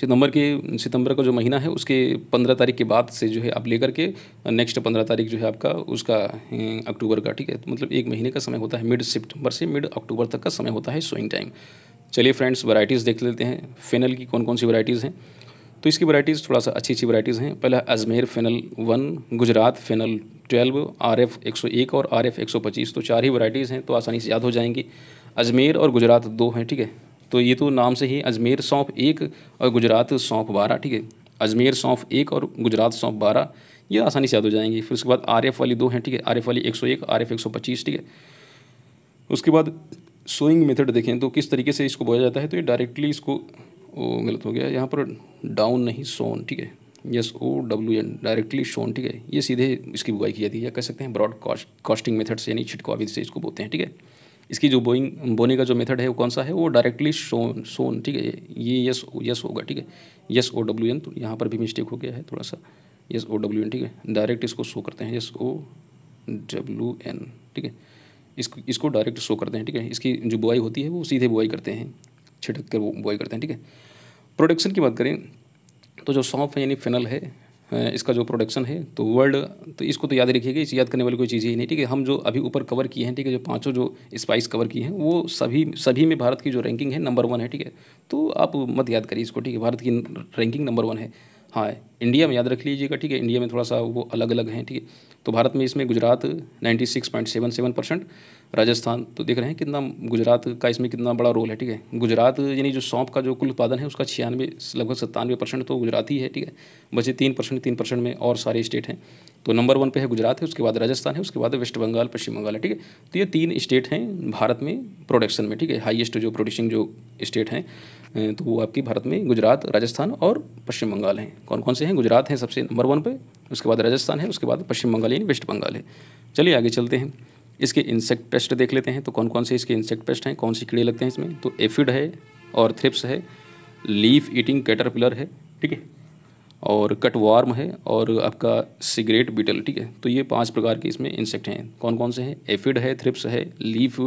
सितंबर के सितंबर का जो महीना है उसके पंद्रह तारीख के बाद से जो है आप लेकर के नेक्स्ट पंद्रह तारीख जो है आपका उसका अक्टूबर का ठीक है तो मतलब एक महीने का समय होता है मिड सितंबर से मिड अक्टूबर तक का समय होता है सोइंग टाइम चलिए फ्रेंड्स वैराइटीज़ देख लेते हैं फेनल की कौन कौन सी वैराइटीज़ हैं तो इसकी वैराइटीज़ थोड़ा सा अच्छी अच्छी वैराइटीज़ हैं पहला Ajmer fennel one Gujarat fennel twelve R F एक सौ एक और आर एफ़ एक सौ पच्चीस तो चार ही वैराइटीज़ हैं तो आसानी से याद हो जाएंगी अजमेर और गुजरात दो हैं ठीक है तो ये तो नाम से ही अजमेर सौंफ एक और गुजरात सौंफ बारह ठीक है अजमेर सौंफ एक और गुजरात सौंफ बारह ये आसानी से याद हो जाएंगी फिर उसके बाद आर एफ़ वाली दो हैं ठीक है आर एफ़ वाली एक सौ एक आर एफ़ एक सौ पच्चीस ठीक है उसके बाद सोइंग मेथड देखें तो किस तरीके से इसको बोया जाता है तो ये डायरेक्टली इसको ओ, गलत हो गया यहाँ पर डाउन नहीं सोन ठीक है S O W N directly sown ठीक है ये सीधे इसकी बुआई की जाती है या कह सकते हैं ब्रॉड कॉस्ट कॉस्टिंग मेथड से यानी छिटको विधि से इसको बोते हैं ठीक है इसकी जो बोइंग बोने का जो मेथड है वो कौन सा है वो डायरेक्टली शोन सोन ठीक है ये यस यस होगा ठीक है यस ओ डब्ल्यू एन तो यहाँ पर भी मिस्टेक हो गया है थोड़ा सा यस ओ डब्ल्यू एन ठीक है डायरेक्ट इसको शो करते हैं यस ओ डब्ल्यू एन ठीक है इसको इसको डायरेक्ट शो करते हैं ठीक है इसकी जो बुआई होती है वो सीधे बुआई करते हैं छिटक कर बुआई करते हैं ठीक है प्रोडक्शन की बात करें तो जो सौंफ है यानी फिनल है इसका जो प्रोडक्शन है तो वर्ल्ड तो इसको तो याद रखिएगा इस याद करने वाली कोई चीज़ ही नहीं ठीक है हम जो अभी ऊपर कवर किए हैं ठीक है जो पांचों जो स्पाइस कवर किए हैं वो सभी सभी में भारत की जो रैंकिंग है नंबर वन है ठीक है तो आप मत याद करिए इसको ठीक है भारत की रैंकिंग नंबर वन है हाँ इंडिया में याद रख लीजिएगा ठीक है इंडिया में थोड़ा सा वो अलग अलग हैं ठीक है तो भारत में इसमें Gujarat ninety six point seven seven percent Rajasthan तो देख रहे हैं कितना गुजरात का इसमें कितना बड़ा रोल है ठीक है गुजरात यानी जो सौंप का जो कुल उत्पादन है उसका छियानवे लगभग सत्तानवे परसेंट तो गुजरात ही है ठीक है बचे तीन परसेंट तीन परसेंट में और सारे स्टेट हैं तो नंबर वन पे है गुजरात है उसके बाद राजस्थान है उसके बाद वेस्ट बंगाल पश्चिम बंगाल है ठीक है तो ये तीन स्टेट हैं भारत में प्रोडक्शन में ठीक है हाइएस्ट जो प्रोड्यूसिंग जो स्टेट हैं तो वो आपकी भारत में गुजरात राजस्थान और पश्चिम बंगाल हैं कौन कौन से हैं गुजरात हैं सबसे नंबर वन पे उसके बाद राजस्थान है उसके बाद पश्चिम बंगाल यानी वेस्ट बंगाल है चलिए आगे चलते हैं इसके इंसेक्ट पेस्ट देख लेते हैं तो कौन कौन से इसके इंसेक्ट पेस्ट हैं कौन से कीड़े लगते हैं इसमें तो एफिड है और थ्रिप्स है लीफ ईटिंग कैटरपिलर है ठीक है और वार्म है और आपका सिगरेट बीटल ठीक है तो ये पांच प्रकार के इसमें इंसेक्ट हैं कौन कौन से हैं एफिड है थ्रिप्स है लीफ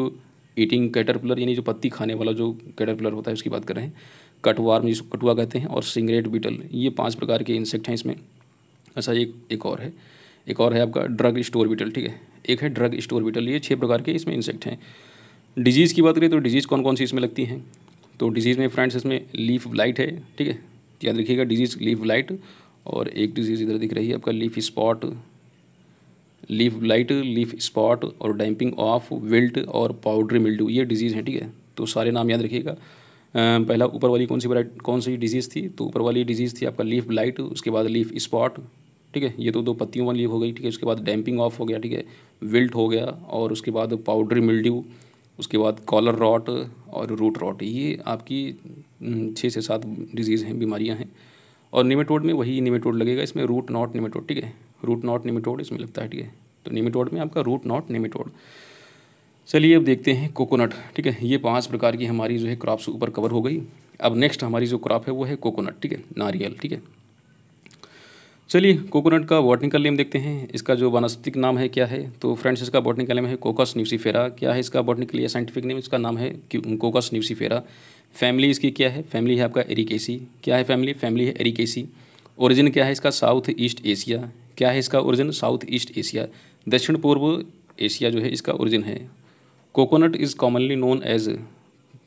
ईटिंग कैटरपुलर यानी जो पत्ती खाने वाला जो कैटरपुलर होता है उसकी बात कर रहे हैं कटवार्म जिसको कटुआ कहते हैं और सिंगरेट बीटल ये पांच प्रकार के इंसेक्ट हैं इसमें ऐसा अच्छा, एक एक और है एक और है आपका ड्रग स्टोर बीटल ठीक है एक है ड्रग स्टोर बीटल ये छः प्रकार के इसमें इंसेक्ट हैं डिजीज़ की बात करें तो डिजीज़ कौन कौन सी इसमें लगती हैं तो डिजीज़ में फ्रेंड्स इसमें लीफ ब्लाइट है ठीक है याद रखिएगा डिजीज़ लीफ ब्लाइट और एक डिजीज़ इधर दिख रही है आपका leaf spot leaf blight leaf spot और डैम्पिंग ऑफ विल्ट और पाउडरी मिल्डू ये डिजीज़ है ठीक है तो सारे नाम याद रखिएगा पहला ऊपर वाली कौन सी कौन सी डिजीज़ थी तो ऊपर वाली डिजीज़ थी आपका लीफ ब्लाइट उसके बाद लीफ स्पॉट ठीक है ये तो दो पत्तियों वाली हो गई ठीक है उसके बाद डैम्पिंग ऑफ हो गया ठीक है विल्ट हो गया और उसके बाद पाउडरी मिल्ड्यू उसके बाद कॉलर रॉट और रूट रॉट ये आपकी छः से सात डिजीज़ हैं बीमारियां हैं और निमेटोड में वही निमेटोड लगेगा इसमें रूट नॉट निमेटोड ठीक है रूट नॉट निमिटोड इसमें लगता है ठीक है तो निमिटोड में आपका रूट नॉट निमिटोड चलिए अब देखते हैं कोकोनट ठीक है ये पांच प्रकार की हमारी जो है क्रॉप्स ऊपर कवर हो गई अब नेक्स्ट हमारी जो क्रॉप है वो है कोकोनट ठीक है नारियल ठीक है चलिए कोकोनट का बॉटनिकल नेम देखते हैं इसका जो वनस्पतिक नाम है क्या है तो फ्रेंड्स इसका बॉटनिकल नेम है कोकस न्यूसीफेरा क्या है इसका बॉटनिकल या साइंटिफिक नेम इसका नाम है कोकस न्यूसीफेरा फैमिली इसकी क्या है फैमिली है आपका एरिकेसी क्या है फैमिली फैमिली है एरिकेसी ओरिजिन क्या है इसका साउथ ईस्ट एशिया क्या है इसका ओरिजिन साउथ ईस्ट एशिया दक्षिण पूर्व एशिया जो है इसका ओरिजिन है coconut is commonly known as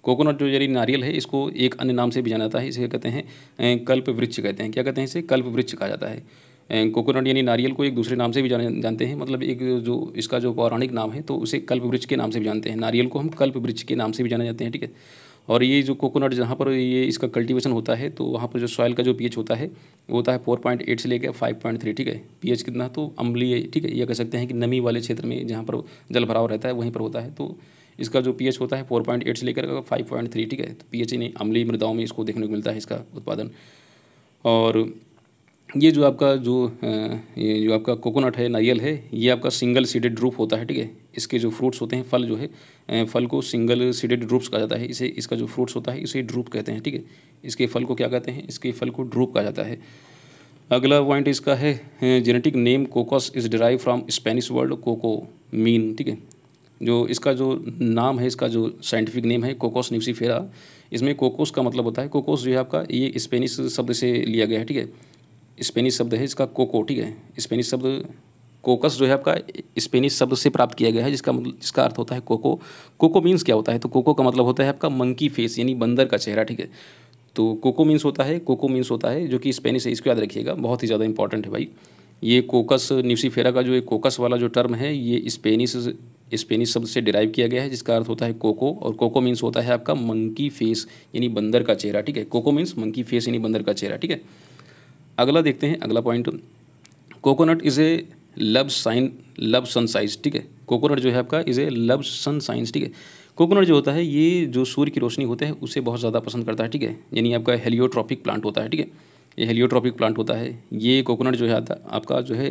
coconut जो यानी नारियल है इसको एक अन्य नाम से भी जाना जाता है इसे कहते हैं कल्प वृक्ष कहते हैं क्या कहते हैं इसे कल्प वृक्ष कहा जाता है कोकोनट यानी नारियल को एक दूसरे नाम से भी जाने जानते हैं मतलब एक जो इसका जो पौराणिक नाम है तो उसे कल्प वृक्ष के नाम से भी जानते हैं नारियल को हम कल्प वृक्ष के नाम से भी जाना जाते हैं ठीक है और ये जो कोकोनट जहाँ पर ये इसका कल्टीवेशन होता है तो वहाँ पर जो सॉइल का जो पीएच होता है वो होता है फोर पॉइंट एट से लेकर फाइव पॉइंट थ्री ठीक है पीएच कितना तो अम्लीय ठीक है ये कह सकते हैं कि नमी वाले क्षेत्र में जहाँ पर जल भराव रहता है वहीं पर होता है तो इसका जो पीएच होता है फोर पॉइंट एट से लेकर फाइव पॉइंट थ्री ठीक है तो पी एच अम्लीय मृदाओं में इसको देखने को मिलता है इसका उत्पादन और ये जो आपका जो ये जो आपका कोकोनट है नारियल है ये आपका सिंगल सीडेड ड्रूप होता है ठीक है इसके जो फ्रूट्स होते हैं फल जो है फल को सिंगल सीडेड ड्रूप्स कहा जाता है इसे इसका जो फ्रूट्स होता है इसे ड्रूप कहते हैं ठीक है इसके फल को क्या कहते हैं इसके फल को ड्रूप कहा जाता है अगला पॉइंट इसका है genetic name Cocos is derive from Spanish world coco mean ठीक है जो इसका जो नाम है इसका जो साइंटिफिक नेम है कोकोस निवसीफेरा इसमें कोकोस का मतलब होता है कोकोस जो है आपका ये स्पेनिश शब्द से लिया गया है ठीक है स्पेनिश शब्द है इसका कोको ठीक है स्पेनिश शब्द कोकस जो है आपका स्पेनिश शब्द से प्राप्त किया गया है जिसका मतलब जिसका अर्थ होता है कोको कोको मीन्स क्या होता है तो कोको का मतलब होता है आपका मंकी फेस यानी बंदर का चेहरा ठीक है तो कोको मीन्स होता है कोको मीन्स होता है जो कि स्पेनिश है इसको याद रखिएगा बहुत ही ज़्यादा इंपॉर्टेंट है भाई ये कोकस न्यूसीफेरा का जो एक कोकस वाला जो टर्म है ये स्पेनिश स्पेनिश शब्द से डिराइव किया गया है जिसका अर्थ होता है कोको और कोको मीन्स होता है आपका मंकी फेस यानी बंदर का चेहरा ठीक है कोको मीन्स मंकी फेस यानी बंदर का चेहरा ठीक है अगला देखते हैं अगला point coconut is a love sign love son size ठीक है कोकोनट जो है आपका is a love son science ठीक है कोकोनट जो होता है ये जो सूर्य की रोशनी होते हैं उसे बहुत ज़्यादा पसंद करता है ठीक है यानी आपका हेलियोट्रॉपिक प्लांट होता है ठीक है ये हेलियोट्रॉपिक प्लांट होता है ये कोकोनट जो है आपका जो है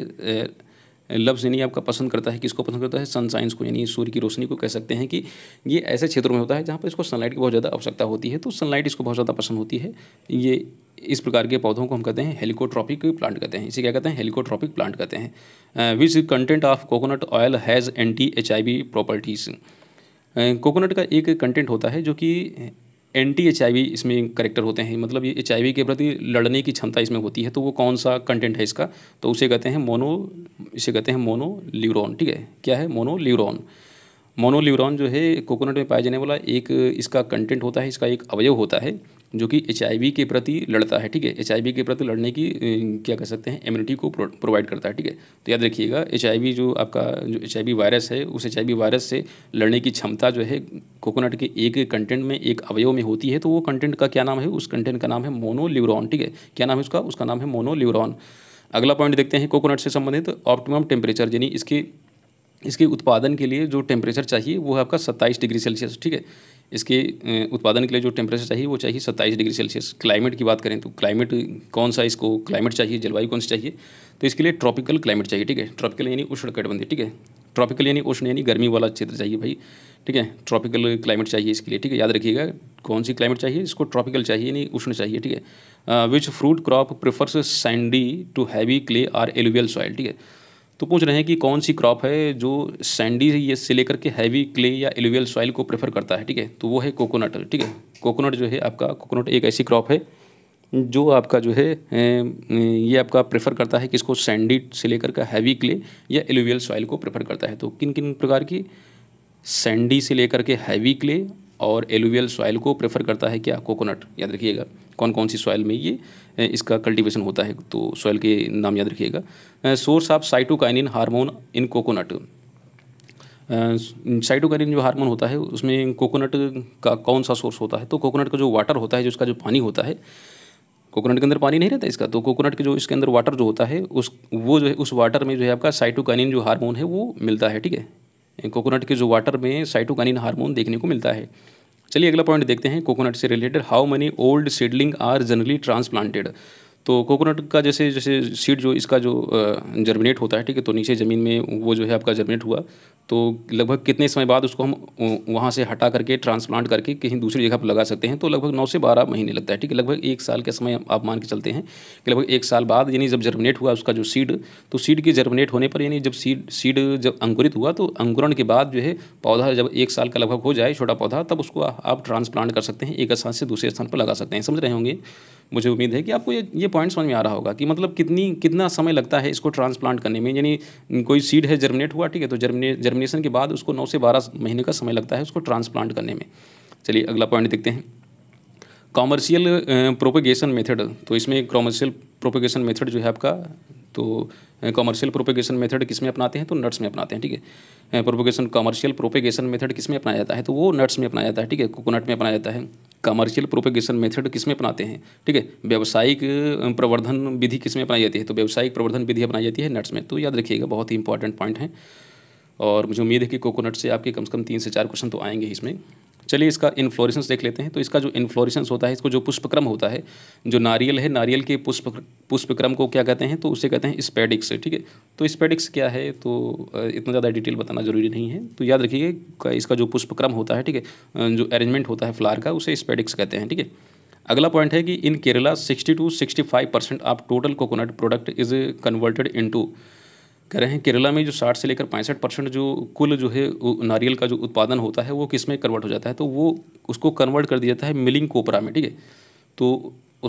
लफ्ज़ यानी आपका पसंद करता है किसको पसंद करता है सन साइंस को यानी सूर्य की रोशनी को कह सकते हैं कि ये ऐसे क्षेत्रों में होता है जहाँ पर इसको सनलाइट की बहुत ज़्यादा आवश्यकता होती है तो सनलाइट इसको बहुत ज़्यादा पसंद होती है ये इस प्रकार के पौधों को हम कहते हैं हेलिकोट्रॉपिक प्लांट कहते हैं इसे क्या कहते हैं हेलिकोट्रॉपिक प्लांट कहते हैं which content of coconut oil has anti H properties coconut का एक कंटेंट होता है जो कि एंटी एच इसमें करेक्टर होते हैं मतलब ये एच के प्रति लड़ने की क्षमता इसमें होती है तो वो कौन सा कंटेंट है इसका तो उसे कहते हैं मोनो इसे कहते हैं मोनोल्यूरॉन ठीक है क्या है मोनो मोनोल्यूरॉन जो है कोकोनट में पाया जाने वाला एक इसका कंटेंट होता है इसका एक अवयव होता है जो कि एच के प्रति लड़ता है ठीक है एच के प्रति लड़ने की क्या कह सकते हैं इम्यूनिटी को प्रोवाइड करता है ठीक है तो याद रखिएगा एच जो आपका जो एच वायरस है उस एच वायरस से लड़ने की क्षमता जो है कोकोनट के एक कंटेंट में एक अवयव में होती है तो वो कंटेंट का क्या नाम है उस कंटेंट का नाम है मोनोलिवरॉन ठीक है क्या नाम है उसका उसका नाम है मोनोलिवरॉन अगला पॉइंट देखते हैं कोकोनट से संबंधित ऑप्टिमम टेम्परेचर यानी इसके इसके उत्पादन के लिए जो टेम्परेचर चाहिए वो है आपका सत्ताईस डिग्री सेल्सियस ठीक है इसके उत्पादन के लिए जो टेम्परेचर चाहिए वो चाहिए सत्ताईस डिग्री सेल्सियस क्लाइमेट की बात करें तो क्लाइमेट कौन सा इसको क्लाइमेट चाहिए जलवायु कौन सी चाहिए तो इसके लिए ट्रॉपिकल क्लाइमेट चाहिए ठीक है ट्रॉपिकल यानी उष्ण कटबंधी ठीक है ट्रॉपिकल यानी उष्ण यानी गर्मी वाला क्षेत्र चाहिए भाई ठीक है ट्रॉपिकल क्लाइमेट चाहिए इसके लिए ठीक है याद रखिएगा कौन सी क्लाइमेट चाहिए इसको ट्रॉपिकल चाहिए यानी उष्ण चाहिए ठीक है which fruit crop prefers sandy to heavy clay or alluvial soil ठीक है तो पूछ रहे हैं कि कौन सी क्रॉप है जो सैंडी ये से लेकर के हैवी क्ले या एलुवियल सॉइल को प्रेफर करता है ठीक है तो वो है कोकोनट ठीक है कोकोनट जो है आपका कोकोनट एक ऐसी क्रॉप है जो आपका जो है ये आपका प्रेफर करता है किसको सैंडी से लेकर का हैवी क्ले या एलुवियल सॉइल को प्रेफर करता है तो किन किन प्रकार की सैंडी से लेकर के हैवी क्ले और एलुवियल सॉइल को प्रेफर करता है क्या कोकोनट याद रखिएगा कौन कौन सी सॉइल में ये इसका कल्टीवेशन होता है तो सॉइल के नाम याद रखिएगा source of cytokinin hormone in coconut cytokinin जो हार्मोन होता है उसमें कोकोनट का कौन सा सोर्स होता है तो कोकोनट का जो वाटर होता है जो उसका जो पानी होता है कोकोनट के अंदर पानी नहीं रहता इसका तो कोकोनट के जो इसके अंदर वाटर जो होता है उस वो जो है उस वाटर में जो है आपका साइटोकाइनिन जो हार्मोन है वो मिलता है ठीक है कोकोनट के जो वाटर में साइटोकाइनिन हार्मोन देखने को मिलता है चलिए अगला पॉइंट देखते हैं कोकोनट से related how many old seedling are generally transplanted तो कोकोनट का जैसे जैसे सीड जो इसका जो जर्मिनेट होता है ठीक है तो नीचे ज़मीन में वो जो है आपका जर्मिनेट हुआ तो लगभग कितने समय बाद उसको हम वहाँ से हटा करके ट्रांसप्लांट करके कहीं दूसरी जगह पर लगा सकते हैं तो लगभग नौ से बारह महीने लगता है ठीक है लगभग एक साल के समय आप मान के चलते हैं कि लगभग एक साल बाद यानी जब जर्मिनेट हुआ उसका जो सीड तो सीड के जर्मिनेट होने पर यानी जब सीड सीड जब अंकुरित हुआ तो अंकुरण के बाद जो है पौधा जब एक साल का लगभग हो जाए छोटा पौधा तब उसको आप ट्रांसप्लांट कर सकते हैं एक स्थान से दूसरे स्थान पर लगा सकते हैं समझ रहे होंगे मुझे उम्मीद है कि आपको ये ये पॉइंट समझ में आ रहा होगा कि मतलब कितनी कितना समय लगता है इसको ट्रांसप्लांट करने में यानी कोई सीड है जर्मिनेट हुआ ठीक है तो जर्मिने जर्मिनेशन के बाद उसको नौ से बारह महीने का समय लगता है उसको ट्रांसप्लांट करने में चलिए अगला पॉइंट देखते हैं कॉमर्शियल प्रोपोगेशन मेथड तो इसमें कॉमर्शियल प्रोपोगेशन मेथड जो है आपका तो कॉमर्शियल प्रोपेगेशन मेथड किस में अपनाते हैं तो नट्स में अपनाते हैं ठीक है प्रोपेगेशन कॉमर्शियल प्रोपेगेशन मेथड किस में अपनाया जाता है तो वो नट्स में अपनाया जाता है ठीक है कोकोनट में अपनाया जाता है कॉमर्शियल प्रोपेगेशन मेथड किस में अपनाते हैं ठीक है व्यावसायिक प्रवर्धन विधि किस में अपनाई जाती है तो व्यावसायिक प्रवर्धन विधि अपनाई जाती है नट्स में तो याद रखिएगा बहुत ही इंपॉर्टेंट पॉइंट है और मुझे उम्मीद है कि कोकोनट से आपके कम से कम तीन से चार क्वेश्चन तो आएंगे इसमें चलिए इसका इन्फ्लोरेसेंस देख लेते हैं तो इसका जो इन्फ्लोरेसेंस होता है इसको जो पुष्पक्रम होता है जो नारियल है नारियल के पुष्प पुष्पक्रम को क्या कहते हैं तो उसे कहते हैं स्पेडिक्स ठीक है तो स्पेडिक्स क्या है तो इतना ज़्यादा डिटेल बताना ज़रूरी नहीं है तो याद रखिए इसका जो पुष्पक्रम होता है ठीक है जो अरेंजमेंट होता है फ्लार का उसे स्पेडिक्स कहते हैं ठीक है थीके? अगला पॉइंट है कि in Kerala sixty two sixty percent of total coconut product is converted into कह रहे हैं केरला में जो साठ से लेकर पैंसठ परसेंट जो कुल जो है नारियल का जो उत्पादन होता है वो किस में कन्वर्ट हो जाता है तो वो उसको कन्वर्ट कर दिया जाता है मिलिंग कोपरा में ठीक है तो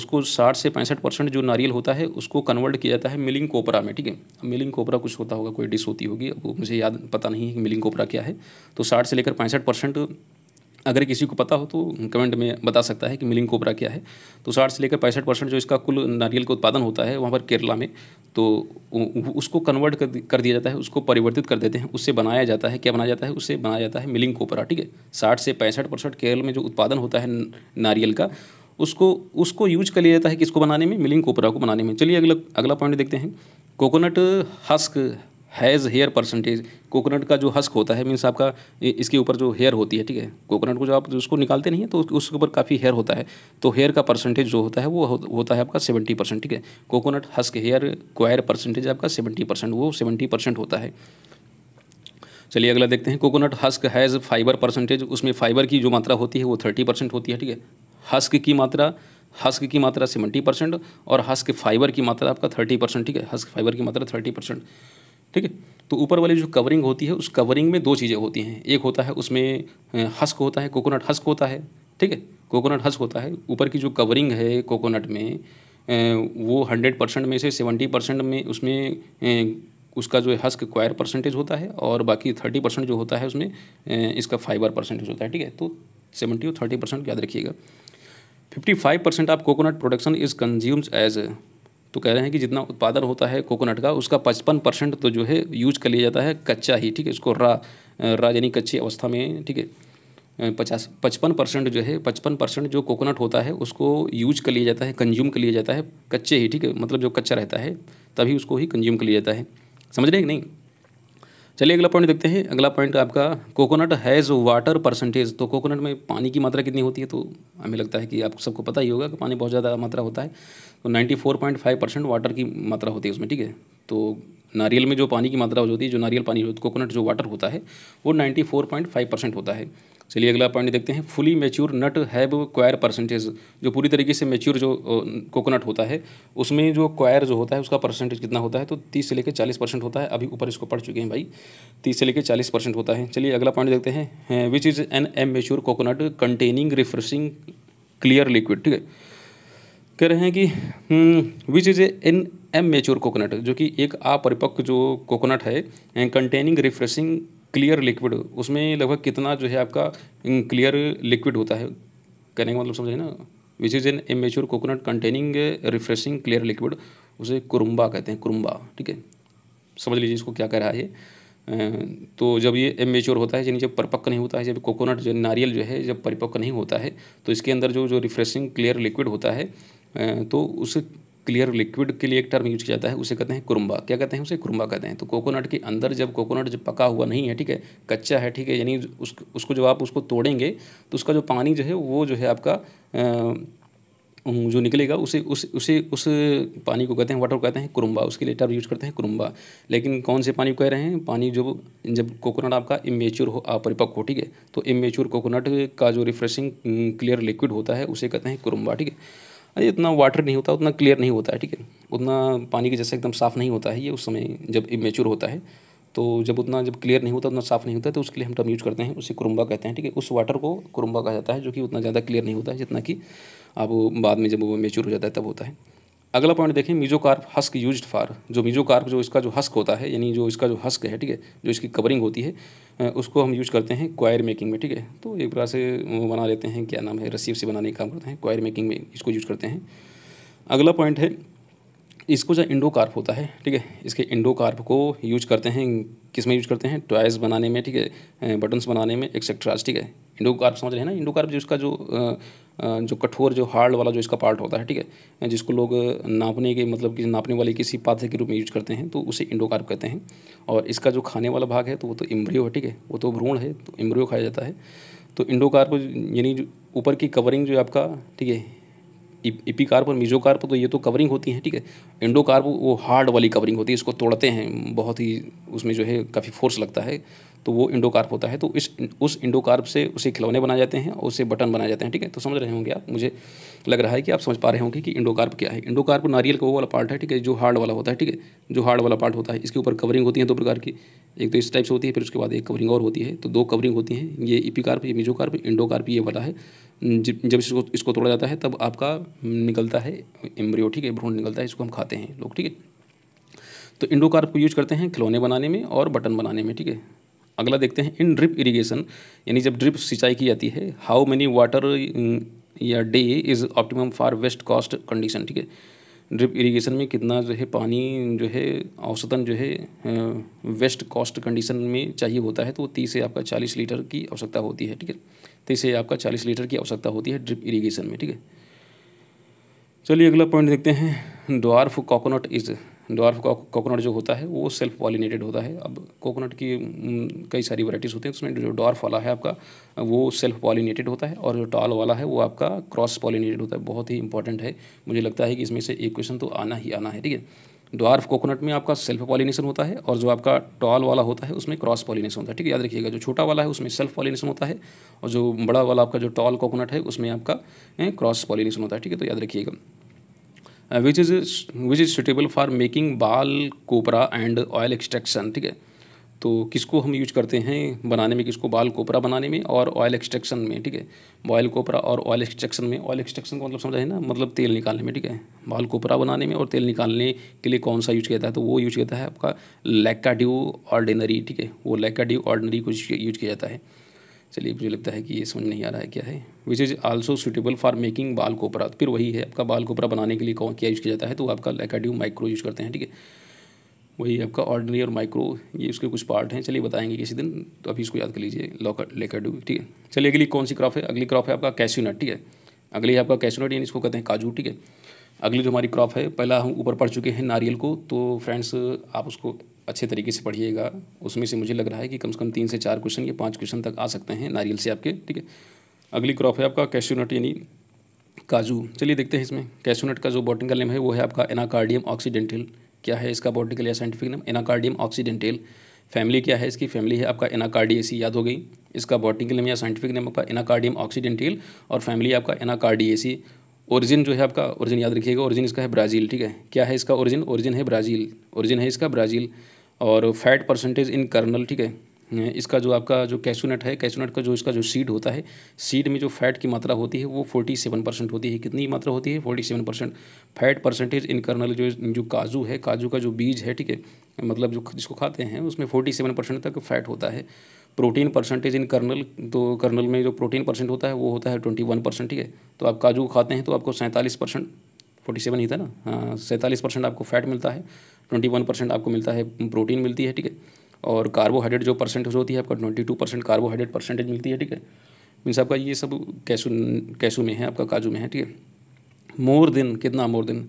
उसको साठ से पैंसठ परसेंट जो नारियल होता है उसको कन्वर्ट किया जाता है मिलिंग कोपरा में ठीक है मिलिंग कोपरा कुछ होता होगा कोई डिश होती होगी अब मुझे याद पता नहीं है कि मिलिंग कोपरा क्या है तो साठ से लेकर पैंसठ परसेंट अगर किसी को पता हो तो कमेंट में बता सकता है कि मिलिंग कोबरा क्या है तो साठ से लेकर पैंसठ परसेंट जो इसका कुल नारियल का उत्पादन होता है वहाँ पर केरला में तो उसको कन्वर्ट कर दिया जाता है उसको परिवर्तित कर देते हैं उससे बनाया जाता है क्या बनाया जाता है उससे बनाया जाता है मिलिंग कोपरा ठीक है साठ से पैंसठ परसेंट केरल में जो उत्पादन होता है नारियल का उसको उसको यूज कर लिया जाता है किसको बनाने में मिलिंग कोपरा को बनाने में चलिए अगला अगला पॉइंट देखते हैं coconut husk has hair percentage coconut का जो हस्क होता है मीन्स आपका इसके ऊपर जो हेयर होती है ठीक है कोकोनट को जो आप उसको निकालते नहीं हैं तो उसके ऊपर काफ़ी हेयर होता है तो हेयर का परसेंटेज जो होता है वो होता है आपका सेवेंटी परसेंट ठीक है coconut husk hair coir percentage आपका सेवेंटी परसेंट वो सेवेंटी परसेंट होता है चलिए अगला देखते हैं coconut husk has fibre percentage उसमें फाइबर की जो मात्रा होती है वो थर्टी परसेंट होती है ठीक है हस्क की मात्रा हस्क की मात्रा सेवेंटी परसेंट और हस्क फाइबर की मात्रा आपका थर्टी परसेंट ठीक है हस्क फाइबर की मात्रा थर्टी परसेंट ठीक है तो ऊपर वाली जो कवरिंग होती है उस कवरिंग में दो चीज़ें होती हैं एक होता है उसमें हस्क होता है कोकोनट हस्क होता है ठीक है कोकोनट हस्क होता है ऊपर की जो कवरिंग है कोकोनट में वो हंड्रेड परसेंट में से सेवेंटी परसेंट में उसमें उसका जो है हस्क क्वायर परसेंटेज होता है और बाकी थर्टी परसेंट जो होता है उसमें इसका फाइबर परसेंटेज होता है ठीक है तो सेवेंटी और थर्टी परसेंट याद रखिएगा fifty five percent of coconut production is consumes as तो कह रहे हैं कि जितना उत्पादन होता है कोकोनट का उसका पचपन परसेंट तो जो है यूज कर लिया जाता है कच्चा ही ठीक है इसको रा रा यानी कच्ची अवस्था में ठीक है पचास पचपन परसेंट जो है पचपन परसेंट जो कोकोनट होता है उसको यूज कर लिया जाता है कंज्यूम कर लिया जाता है कच्चे ही ठीक है मतलब जो कच्चा रहता है तभी उसको ही कंज्यूम कर लिया जाता है समझ रहे कि नहीं चलिए अगला पॉइंट देखते हैं अगला पॉइंट आपका कोकोनट हैज़ वाटर परसेंटेज तो कोकोनट में पानी की मात्रा कितनी होती है तो हमें लगता है कि आप सबको पता ही होगा कि पानी बहुत ज़्यादा मात्रा होता है तो ninety four point five percent water की मात्रा होती है उसमें ठीक है तो नारियल में जो पानी की मात्रा होती है जो नारियल पानी कोकोनट जो वाटर होता है वो ninety four point five percent होता है चलिए अगला पॉइंट देखते हैं fully mature nut have coir percentage जो पूरी तरीके से मेच्योर जो कोकोनट होता है उसमें जो क्वायर जो होता है उसका परसेंटेज कितना होता है तो तीस से लेकर चालीस परसेंट होता है अभी ऊपर इसको पढ़ चुके हैं भाई तीस से लेकर चालीस परसेंट होता है चलिए अगला पॉइंट देखते हैं which is an immature coconut containing refreshing clear liquid ठीक है कह रहे हैं कि which is an immature coconut जो कि एक अपरिपक्व जो कोकोनट है कंटेनिंग रिफ्रेशिंग क्लियर लिक्विड उसमें लगभग कितना जो है आपका क्लियर लिक्विड होता है कहने का मतलब समझे ना which is an immature coconut containing refreshing clear liquid उसे कुरुम्बा कहते हैं कुरुम्बा ठीक है समझ लीजिए इसको क्या कह रहा है तो जब ये एमेच्योर होता है यानी जब परिपक्व नहीं होता है जब कोकोनट जो नारियल जो है जब परिपक्व नहीं होता है तो इसके अंदर जो जो रिफ्रेशिंग क्लियर लिक्विड होता है तो उस क्लियर लिक्विड के लिए एक टर्म यूज किया जाता है उसे कहते हैं कुरुम्बा क्या कहते हैं उसे कुरुम्बा कहते हैं तो कोकोनट के अंदर जब कोकोनट जब पका हुआ नहीं है ठीक है कच्चा है ठीक है यानी उस उसको जब आप उसको तोड़ेंगे तो उसका जो पानी जो है वो जो है आपका जो निकलेगा उसे उस उसे उस पानी को कहते हैं वाटर को कहते हैं कुरुम्बा उसके लिए टर्म यूज करते हैं कुरुम्बा लेकिन कौन से पानी को कह रहे हैं पानी जो जब कोकोनट आपका इमेच्योर हो अपरिपक्व हो ठीक है तो इमेच्योर कोकोनट का जो रिफ्रेशिंग क्लियर लिक्विड होता है उसे कहते हैं कुरुम्बा ठीक है अरे इतना वाटर नहीं होता उतना क्लियर नहीं होता है ठीक है उतना पानी के जैसे एकदम साफ़ नहीं होता है ये उस समय जब इमेच्योर होता है तो जब उतना जब क्लियर नहीं होता उतना साफ़ नहीं होता तो उसके लिए हम टर्म यूज़ करते हैं उसे कुरुम्बा कहते हैं ठीक है उस वाटर को कुरुम्बा कहा जाता है जो कि उतना ज़्यादा क्लियर नहीं होता है जितना कि आप बाद में जब वो मेच्योर हो जाता है तब होता है अगला पॉइंट देखें मीजोकार्प हस्क यूज फॉर जो मीजोकार्प जो इसका जो हस्क होता है यानी जो इसका जो हस्क है ठीक है जो इसकी कवरिंग होती है उसको हम यूज करते हैं क्वायर मेकिंग में ठीक है तो एक प्रकार से बना लेते हैं क्या नाम है रसीव से बनाने का काम करते हैं क्वायर मेकिंग में इसको यूज करते हैं अगला पॉइंट है इसको जो इंडोकार्प होता है ठीक है इसके इंडोकार्प को यूज करते हैं किस में यूज करते हैं टॉयज़ बनाने में ठीक है बटन्स बनाने में एक्सेट्राज ठीक है इंडोकार्प समझ रहे हैं ना इंडोकार्प जो इसका जो जो कठोर जो हार्ड वाला जो इसका पार्ट होता है ठीक है जिसको लोग नापने के मतलब कि नापने वाले किसी पात्र के रूप में यूज करते हैं तो उसे इंडोकार्प कहते हैं और इसका जो खाने वाला भाग है तो वो तो इम्ब्रियो है ठीक है वो तो भ्रूण है तो इम्ब्रियो खाया जाता है तो इंडोकार्प यानी ऊपर की कवरिंग जो आपका ठीक है इपिकार्प और मिजोकार्प तो ये तो कवरिंग होती है ठीक है इंडोकार्प वो हार्ड वाली कवरिंग होती है इसको तोड़ते हैं बहुत ही उसमें जो है काफ़ी फोर्स लगता है तो वो इंडोकार्प होता है तो इस उस इंडोकार्प से उसे खिलौने बनाए जाते हैं और उसे बटन बनाए जाते हैं ठीक है तो समझ रहे होंगे आप मुझे लग रहा है कि आप समझ पा रहे होंगे कि इंडोकार्प क्या है इंडोकार्प नारियल का वो वाला पार्ट है ठीक है जो हार्ड वाला होता है ठीक है जो हार्ड वाला पार्ट होता है इसके ऊपर कवरिंग होती है दो प्रकार की एक तो इस टाइप से होती है फिर उसके बाद एक कवरिंग और होती है तो दो कवरिंग होती हैं ये इपिकार्प ये मिजोकार्प इंडोकार्प ये वाला है जब इसको इसको तोड़ा जाता है तब आपका निकलता है एम्ब्रियो ठीक है भ्रूण निकलता है इसको हम खाते हैं लोग ठीक है तो इंडोकार्प को यूज करते हैं खिलौने बनाने में और बटन बनाने में ठीक है अगला देखते हैं इन ड्रिप इरीगेशन यानी जब ड्रिप सिंचाई की जाती है हाउ मेनी वाटर या day is optimum for west coast condition ठीक है ड्रिप इरीगेशन में कितना जो है पानी जो है औसतन जो है वेस्ट कॉस्ट कंडीशन में चाहिए होता है तो तीस से आपका चालीस लीटर की आवश्यकता होती है ठीक है तीस से आपका चालीस लीटर की आवश्यकता होती है ड्रिप इरीगेशन में ठीक है चलिए अगला पॉइंट देखते हैं dwarf coconut is dwarf coconut जो होता है वो सेल्फ पॉलिनेटेड होता है अब कोकोनट की कई सारी वराइटीज़ होती हैं उसमें जो डॉर्फ वाला है आपका वो सेल्फ पॉलिनेटेड होता है और जो टॉल वाला है वो आपका क्रॉस पॉलिनेटेड होता है बहुत ही इंपॉर्टेंट है मुझे लगता है कि इसमें से एक क्वेश्चन तो आना ही आना है ठीक है डॉर्फ कोकोनट में आपका सेल्फ पॉलिनेशन होता है और जो आपका टॉल वाला होता है उसमें क्रॉस पॉलिनेशन होता है ठीक है याद रखिएगा जो छोटा वाला है उसमें सेल्फ पॉलिनेशन होता है और जो बड़ा वाला आपका जो टॉल कोकोनट है उसमें आपका क्रॉस पॉलिनेशन होता है ठीक है तो याद रखिएगा which is which is suitable for making ball copra and oil extraction ठीक है तो किसको हम यूज करते हैं बनाने में किसको बाल कोपरा बनाने में और ऑयल एक्सट्रैक्शन में ठीक है बॉयल कोपरा और ऑयल एक्सट्रैक्शन में ऑयल एक्सट्रैक्शन का मतलब समझ है ना मतलब तेल निकालने में ठीक है बाल कोपरा बनाने में और तेल निकालने के लिए कौन सा यूज किया जाता है तो वो यूज किया जाता है आपका लैकाड्यू ऑर्डिनरी ठीक है वो लैकाड्यू ऑर्डिनरी को यूज किया जाता है चलिए मुझे लगता है कि ये समझ नहीं आ रहा है क्या है which is also suitable for making ball copra फिर वही है आपका बाल कोपरा बनाने के लिए कौन क्या यूज़ किया जाता है तो आपका लेकाड्यू माइक्रो यूज़ करते हैं ठीक है वही आपका ऑर्डनरी और माइक्रो ये उसके कुछ पार्ट हैं चलिए बताएंगे किसी दिन तो अभी इसको याद कर लीजिए लॉकर लेकाड्यू ठीक है चलिए अगली कौन सी क्रॉप है अगली क्रॉप है आपका कैश्यूनट ठीक है अगली आपका कैश्यूनट यानी इसको कहते हैं काजू ठीक है अगली जो हमारी क्रॉप है पहला हम ऊपर पढ़ चुके हैं नारियल को तो फ्रेंड्स आप उसको अच्छे तरीके से पढ़िएगा उसमें से मुझे लग रहा है कि कम से कम तीन से चार क्वेश्चन या पाँच क्वेश्चन तक आ सकते हैं नारियल से आपके ठीक है अगली क्रॉप है आपका कैश्यूनट यानी काजू चलिए देखते हैं इसमें कैश्यूनट का जो बॉटिकल नेम है वो है आपका एनाकार्डियम ऑक्सीडेंटल क्या है इसका बॉटिकल या scientific name Anacardium occidentale family क्या है इसकी फैमिली है आपका एनाकार्डियसी याद हो गई इसका बॉटिकल नेम या साइंटिफिक नेम आपका एनाकार्डियम ऑक्सीडेंटल और फैमिली आपका एनाकार्डियसी ओरिजिन जो है आपका ओरिजिन याद रखिएगा ओरिजिन इसका है ब्राज़ील ठीक है क्या है इसका ओरिजिन ओरिजिन है ब्राज़ील ओरिजिन है इसका ब्राज़ील और फैट परसेंटेज इन कर्नल ठीक है इसका जो आपका जो कैसोनट है कैसोनट का जो इसका जो सीड होता है सीड में जो फैट की मात्रा होती है वो फोर्टी सेवन परसेंट होती है कितनी मात्रा होती है forty seven percent fat percentage in kernel जो जो काजू है काजू का जो बीज है ठीक है मतलब जो जिसको खाते हैं उसमें फोर्टी सेवन परसेंट तक फैट होता है प्रोटीन परसेंटेज इन कर्नल तो कर्नल में जो प्रोटीन परसेंट होता है वो होता है ट्वेंटी वन परसेंट ठीक है तो आप काजू खाते हैं तो आपको सैंतालीस परसेंट फोर्टी सेवन ही था ना हाँ सैंतालीस परसेंट आपको फैट मिलता है ट्वेंटी वन परसेंट आपको मिलता है प्रोटीन मिलती है ठीक है और कार्बोहाइड्रेट जो परसेंटेज होती है आपका twenty two percent carbohydrate percentage मिलती है ठीक है मीन्स आपका ये सब कैसू कैसू में है आपका काजू में है ठीक है मोर देन कितना more than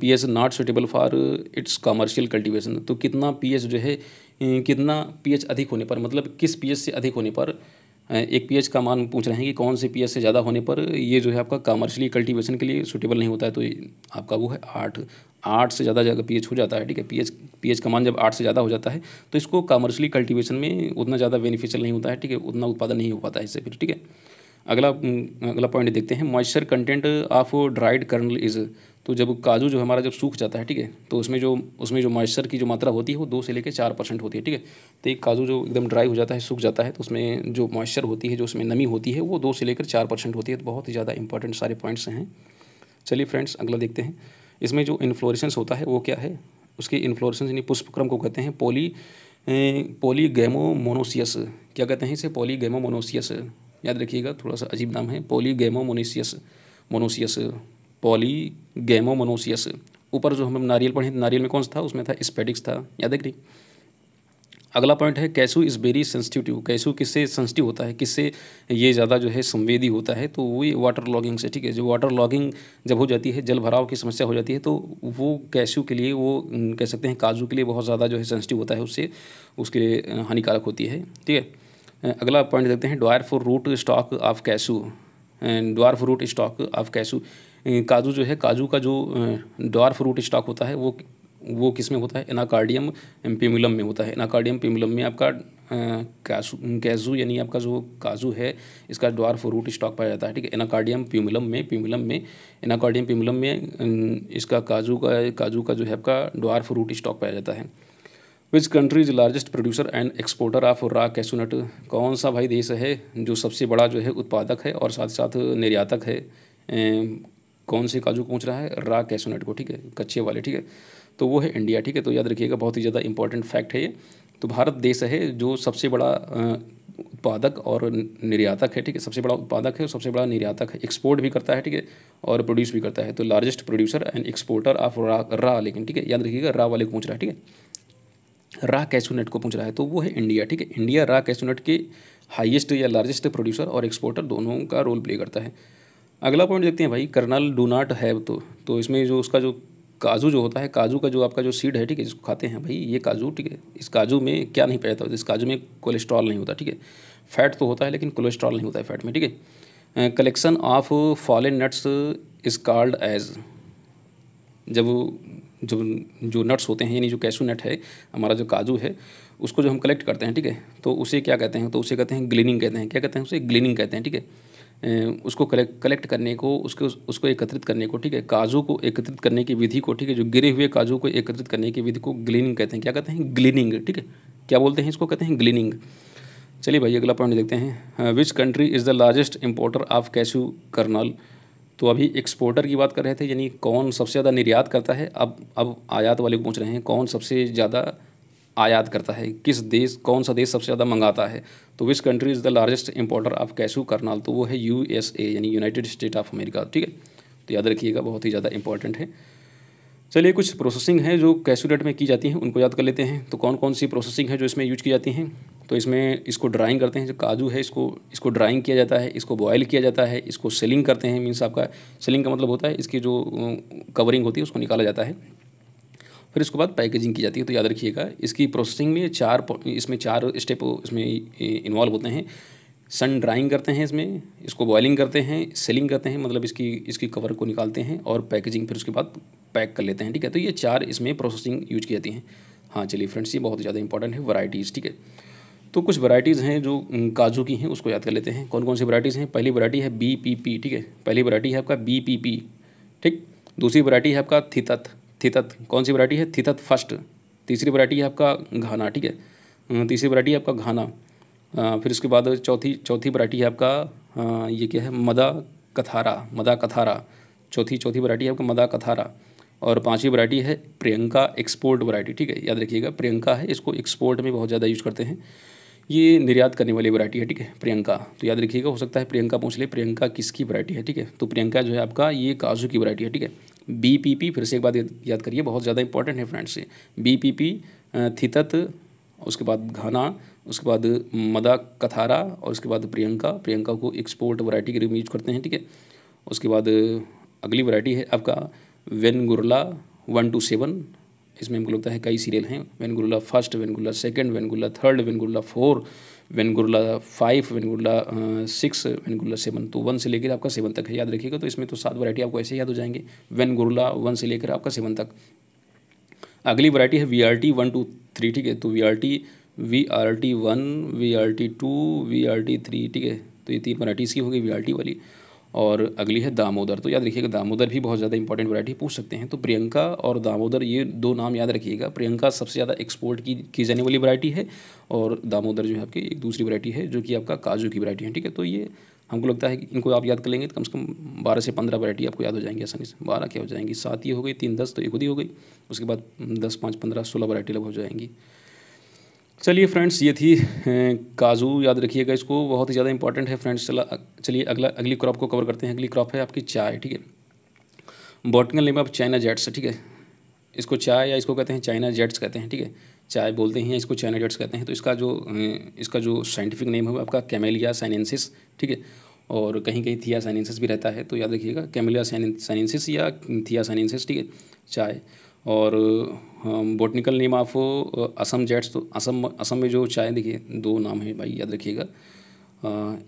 P S not suitable for its commercial cultivation तो कितना पी एच जो है कितना पी एच अधिक होने पर मतलब किस पी एच से अधिक होने पर एक पी एच का मान पूछ रहे हैं कि कौन से पी एच से ज़्यादा होने पर ये जो है आपका कमर्शियली कल्टीवेशन के लिए सुटेबल नहीं होता है तो आपका वो है आठ आठ से ज़्यादा जगह पीएच हो जाता है ठीक है पीएच पीएच का मान जब आठ से ज़्यादा हो जाता है तो इसको कमर्शियली कल्टीवेशन में उतना ज़्यादा बेनिफिशियल नहीं होता है ठीक है उतना उत्पादन नहीं हो पाता है इससे फिर ठीक है अगला अगला पॉइंट देखते हैं moisture content of dried kernel is तो जब काजू जो हमारा जब सूख जाता है ठीक है तो उसमें जो उसमें जो मॉइस्चर की जो मात्रा होती है वो दो से लेकर चार परसेंट होती है ठीक है तो एक काजू जो एकदम ड्राई हो जाता है सूख जाता है तो उसमें जो मॉइस्चर होती है जो उसमें नमी होती है वो दो से लेकर चार परसेंट होती है तो बहुत ही ज़्यादा इंपॉर्टेंट सारे पॉइंट्स हैं चलिए फ्रेंड्स अगला देखते हैं इसमें जो इन्फ्लोरेसेंस होता है वो क्या है उसकी इन्फ्लोरेसेंस यानी पुष्पक्रम को कहते हैं पोली पोलीगेमोमोनोसियस अं, क्या कहते हैं इसे मोनोसियस याद रखिएगा थोड़ा सा अजीब नाम है पोलीगेमो मोनोसियस मोनोसियस ऊपर जो हम नारियल पढ़े नारियल में कौन सा था उसमें था स्पेडिक्स था याद रखिए अगला पॉइंट है cashew is very sensitive cashew किससे सेंसिटिव होता है किससे ये ज़्यादा जो है संवेदी होता है तो वो ये वाटर लॉगिंग से ठीक है जो वाटर लॉगिंग जब हो जाती है जल भराव की समस्या हो जाती है तो वो कैसू के लिए वो कह सकते हैं काजू के लिए बहुत ज़्यादा जो है सेंसिटिव होता है उससे उसके लिए हानिकारक होती है ठीक है अगला पॉइंट देखते हैं dwarf for root stock of cashew dwarf fruit stock of cashew काजू जो है काजू का जो डॉर फ्रूट स्टॉक होता है वो वो किस में होता है एनाकार्डियम पेमुलम में होता है एनाकार्डियम पेमुलम में आपका काजू कैजू यानी आपका जो काजू है इसका ड्वार्फ फ्रूट स्टॉक पाया जाता है ठीक है एनाकार्डियम प्यूमुलम में प्यूमुलम में एनाकार्डियम प्यूमुलम में इसका काजू का काजू का जो है आपका ड्वार्फ फ्रूट स्टॉक पाया जाता है which country is largest producer and exporter of raw cashew nut कौन सा भाई देश है जो सबसे बड़ा जो है उत्पादक है और साथ साथ निर्यातक है कौन से काजू पहुँच रहा है रा कैसूनट को ठीक है कच्चे वाले ठीक है तो वो है इंडिया ठीक है तो याद रखिएगा बहुत ही ज़्यादा इंपॉर्टेंट फैक्ट है ये तो भारत देश है जो सबसे बड़ा उत्पादक और निर्यातक है ठीक है सबसे बड़ा उत्पादक है और सबसे बड़ा निर्यातक है एक्सपोर्ट भी करता है ठीक है और प्रोड्यूस भी करता है तो largest producer and exporter of raw raw लेकिन ठीक है याद रखिएगा रा वाले को पूछ रहा है ठीक है रा कैसोनेट को पूछ रहा है तो वो है इंडिया ठीक है इंडिया रा कैसोनेट के हाइएस्ट या लार्जेस्ट प्रोड्यूसर और एक्सपोर्टर दोनों का रोल प्ले करता है अगला पॉइंट देखते हैं भाई कर्नल डू नॉट हैव तो तो इसमें जो उसका जो काजू जो होता है काजू का जो आपका जो सीड है ठीक है जिसको खाते हैं भाई ये काजू ठीक है इस काजू में क्या नहीं पाया जाता इस काजू में कोलेस्ट्रॉल नहीं होता ठीक है फैट तो होता है लेकिन कोलेस्ट्रॉल नहीं होता है फैट में ठीक है collection of fallen nuts is called as जब जो जो नट्स होते हैं यानी जो कैशू नट है हमारा जो काजू है उसको जो हम कलेक्ट करते हैं ठीक है तो उसे क्या कहते हैं तो उसे कहते हैं ग्लिनिंग कहते हैं क्या कहते हैं उसे ग्लिनिंग कहते हैं ठीक है उसको कलेक्ट कलेक्ट करने को उसके उसको एकत्रित करने को ठीक है काजू को एकत्रित करने की विधि को ठीक है जो गिरे हुए काजू को एकत्रित करने की विधि को ग्लीनिंग कहते हैं क्या कहते हैं ग्लीनिंग ठीक है क्या बोलते हैं इसको कहते हैं ग्लीनिंग चलिए भाई अगला पॉइंट देखते हैं which country is the largest importer of cashew kernel तो अभी एक्सपोर्टर की बात कर रहे थे यानी कौन सबसे ज़्यादा निर्यात करता है अब अब आयात वाले पूछ रहे हैं कौन सबसे ज़्यादा आयात करता है किस देश कौन सा देश सबसे ज़्यादा मंगाता है तो which country is the largest importer of cashew kernel तो वो है यू एस ए यानी यूनाइटेड स्टेट ऑफ अमेरिका ठीक है तो याद रखिएगा बहुत ही ज़्यादा इंपॉर्टेंट है चलिए कुछ प्रोसेसिंग है जो रेट में की जाती है उनको याद कर लेते हैं तो कौन कौन सी प्रोसेसिंग है जो इसमें यूज की जाती हैं तो इसमें इसको ड्राइंग करते हैं जो काजू है इसको इसको ड्राइंग किया जाता है इसको बॉयल किया जाता है इसको सेलिंग करते हैं मीन्स आपका सेलिंग का मतलब होता है इसकी जो कवरिंग होती है उसको निकाला जाता है फिर इसके बाद पैकेजिंग की जाती है तो याद रखिएगा इसकी प्रोसेसिंग में चार इसमें चार स्टेप इसमें इन्वॉल्व होते हैं सन ड्राइंग करते हैं इसमें इसको बॉयलिंग करते हैं सेलिंग करते हैं मतलब इसकी इसकी कवर को निकालते हैं और पैकेजिंग फिर उसके बाद पैक कर लेते हैं ठीक है तो ये चार इसमें प्रोसेसिंग यूज की जाती हैं हाँ चलिए फ्रेंड्स ये बहुत ज़्यादा इंपॉर्टेंट है वराइटीज़ ठीक है तो कुछ वराइटीज़ हैं जो काजू की हैं उसको याद कर लेते हैं कौन कौन सी वराइटीज़ हैं पहली वराइटी है बी पी पी ठीक है पहली वराइटी है आपका बी पी पी ठीक दूसरी वराइटी है आपका थितत थितत कौन सी वरायटी है थितत फर्स्ट तीसरी वरायटी है आपका घाना ठीक है तीसरी वरायटी है आपका घाना फिर उसके बाद चौथी चौथी वरायटी है आपका ये क्या है मदा कथारा मदा कथारा चौथी चौथी वरायटी है आपका मदा कथारा और पांचवी वरायटी है प्रियंका एक्सपोर्ट वरायटी ठीक है याद रखिएगा प्रियंका है इसको एक्सपोर्ट में बहुत ज़्यादा यूज करते हैं ये निर्यात करने वाली वरायटी है ठीक है प्रियंका तो याद रखिएगा हो सकता है प्रियंका पूछ ले प्रियंका किसकी वरायटी है ठीक है तो प्रियंका जो है आपका ये काजू की वरायटी है ठीक है बीपीपी फिर से एक बात याद करिए बहुत ज़्यादा इंपॉर्टेंट है फ्रेंड्स बीपीपी थितत उसके बाद घाना उसके बाद मदा कथारा और उसके बाद प्रियंका प्रियंका को एक्सपोर्ट वैरायटी के रूप में यूज करते हैं ठीक है उसके बाद अगली वैरायटी है आपका वेनगुरला वन टू सेवन इसमें हमको लगता है कई सीरियल हैं Vengurla first Vengurla second Vengurla third Vengurla four Vengurla five Vengurla six Vengurla seven तो वन से लेकर आपका सेवन तक है याद रखिएगा तो इसमें तो सात वैरायटी आपको ऐसे याद हो जाएंगे वेनगुरला वन से लेकर आपका सेवन तक अगली वैरायटी है V R T one two three ठीक है तो V R T V R T one V R T two V R T three ठीक है तो ये तीन वैरायटी इसकी होगी वी आर टी वाली और अगली है दामोदर तो याद रखिएगा दामोदर भी बहुत ज़्यादा इंपॉर्टेंट वैरायटी पूछ सकते हैं तो प्रियंका और दामोदर ये दो नाम याद रखिएगा प्रियंका सबसे ज़्यादा एक्सपोर्ट की की जाने वाली वैरायटी है और दामोदर जो है आपकी एक दूसरी वैरायटी है जो कि आपका काजू की वैरायटी है ठीक है तो ये हमको लगता है कि इनको आप याद कर लेंगे तो कम से कम बारह से पंद्रह वैरायटी आपको याद हो जाएंगी आसानी से बारह क्या हो जाएंगी सात ये हो गई तीन दस तो एक खुद ही हो गई उसके बाद दस पाँच पंद्रह सोलह वैरायटी लगभग हो जाएंगी चलिए फ्रेंड्स ये थी काजू याद रखिएगा इसको बहुत ही ज़्यादा इंपॉर्टेंट है फ्रेंड्स चला चलिए अगला अगली क्रॉप को कवर करते हैं अगली क्रॉप है आपकी चाय ठीक है बॉटनल नेम ऑफ चाइना जेट्स ठीक है इसको चाय या इसको कहते हैं चाइना जेट्स कहते हैं ठीक है चाय बोलते हैं इसको चाइना जेट्स कहते हैं तो इसका जो इसका जो साइंटिफिक नेम है आपका कैमेलिया साइनेंसिस ठीक है और कहीं कहीं थिया साइनेंसिस भी रहता है तो याद रखिएगा कैमेलिया साइनेंसिस या थिया साइनेंसिस ठीक है चाय और बोटनिकल नेम ऑफ असम जेट्स तो असम असम में जो चाय देखिए दो नाम है भाई याद रखिएगा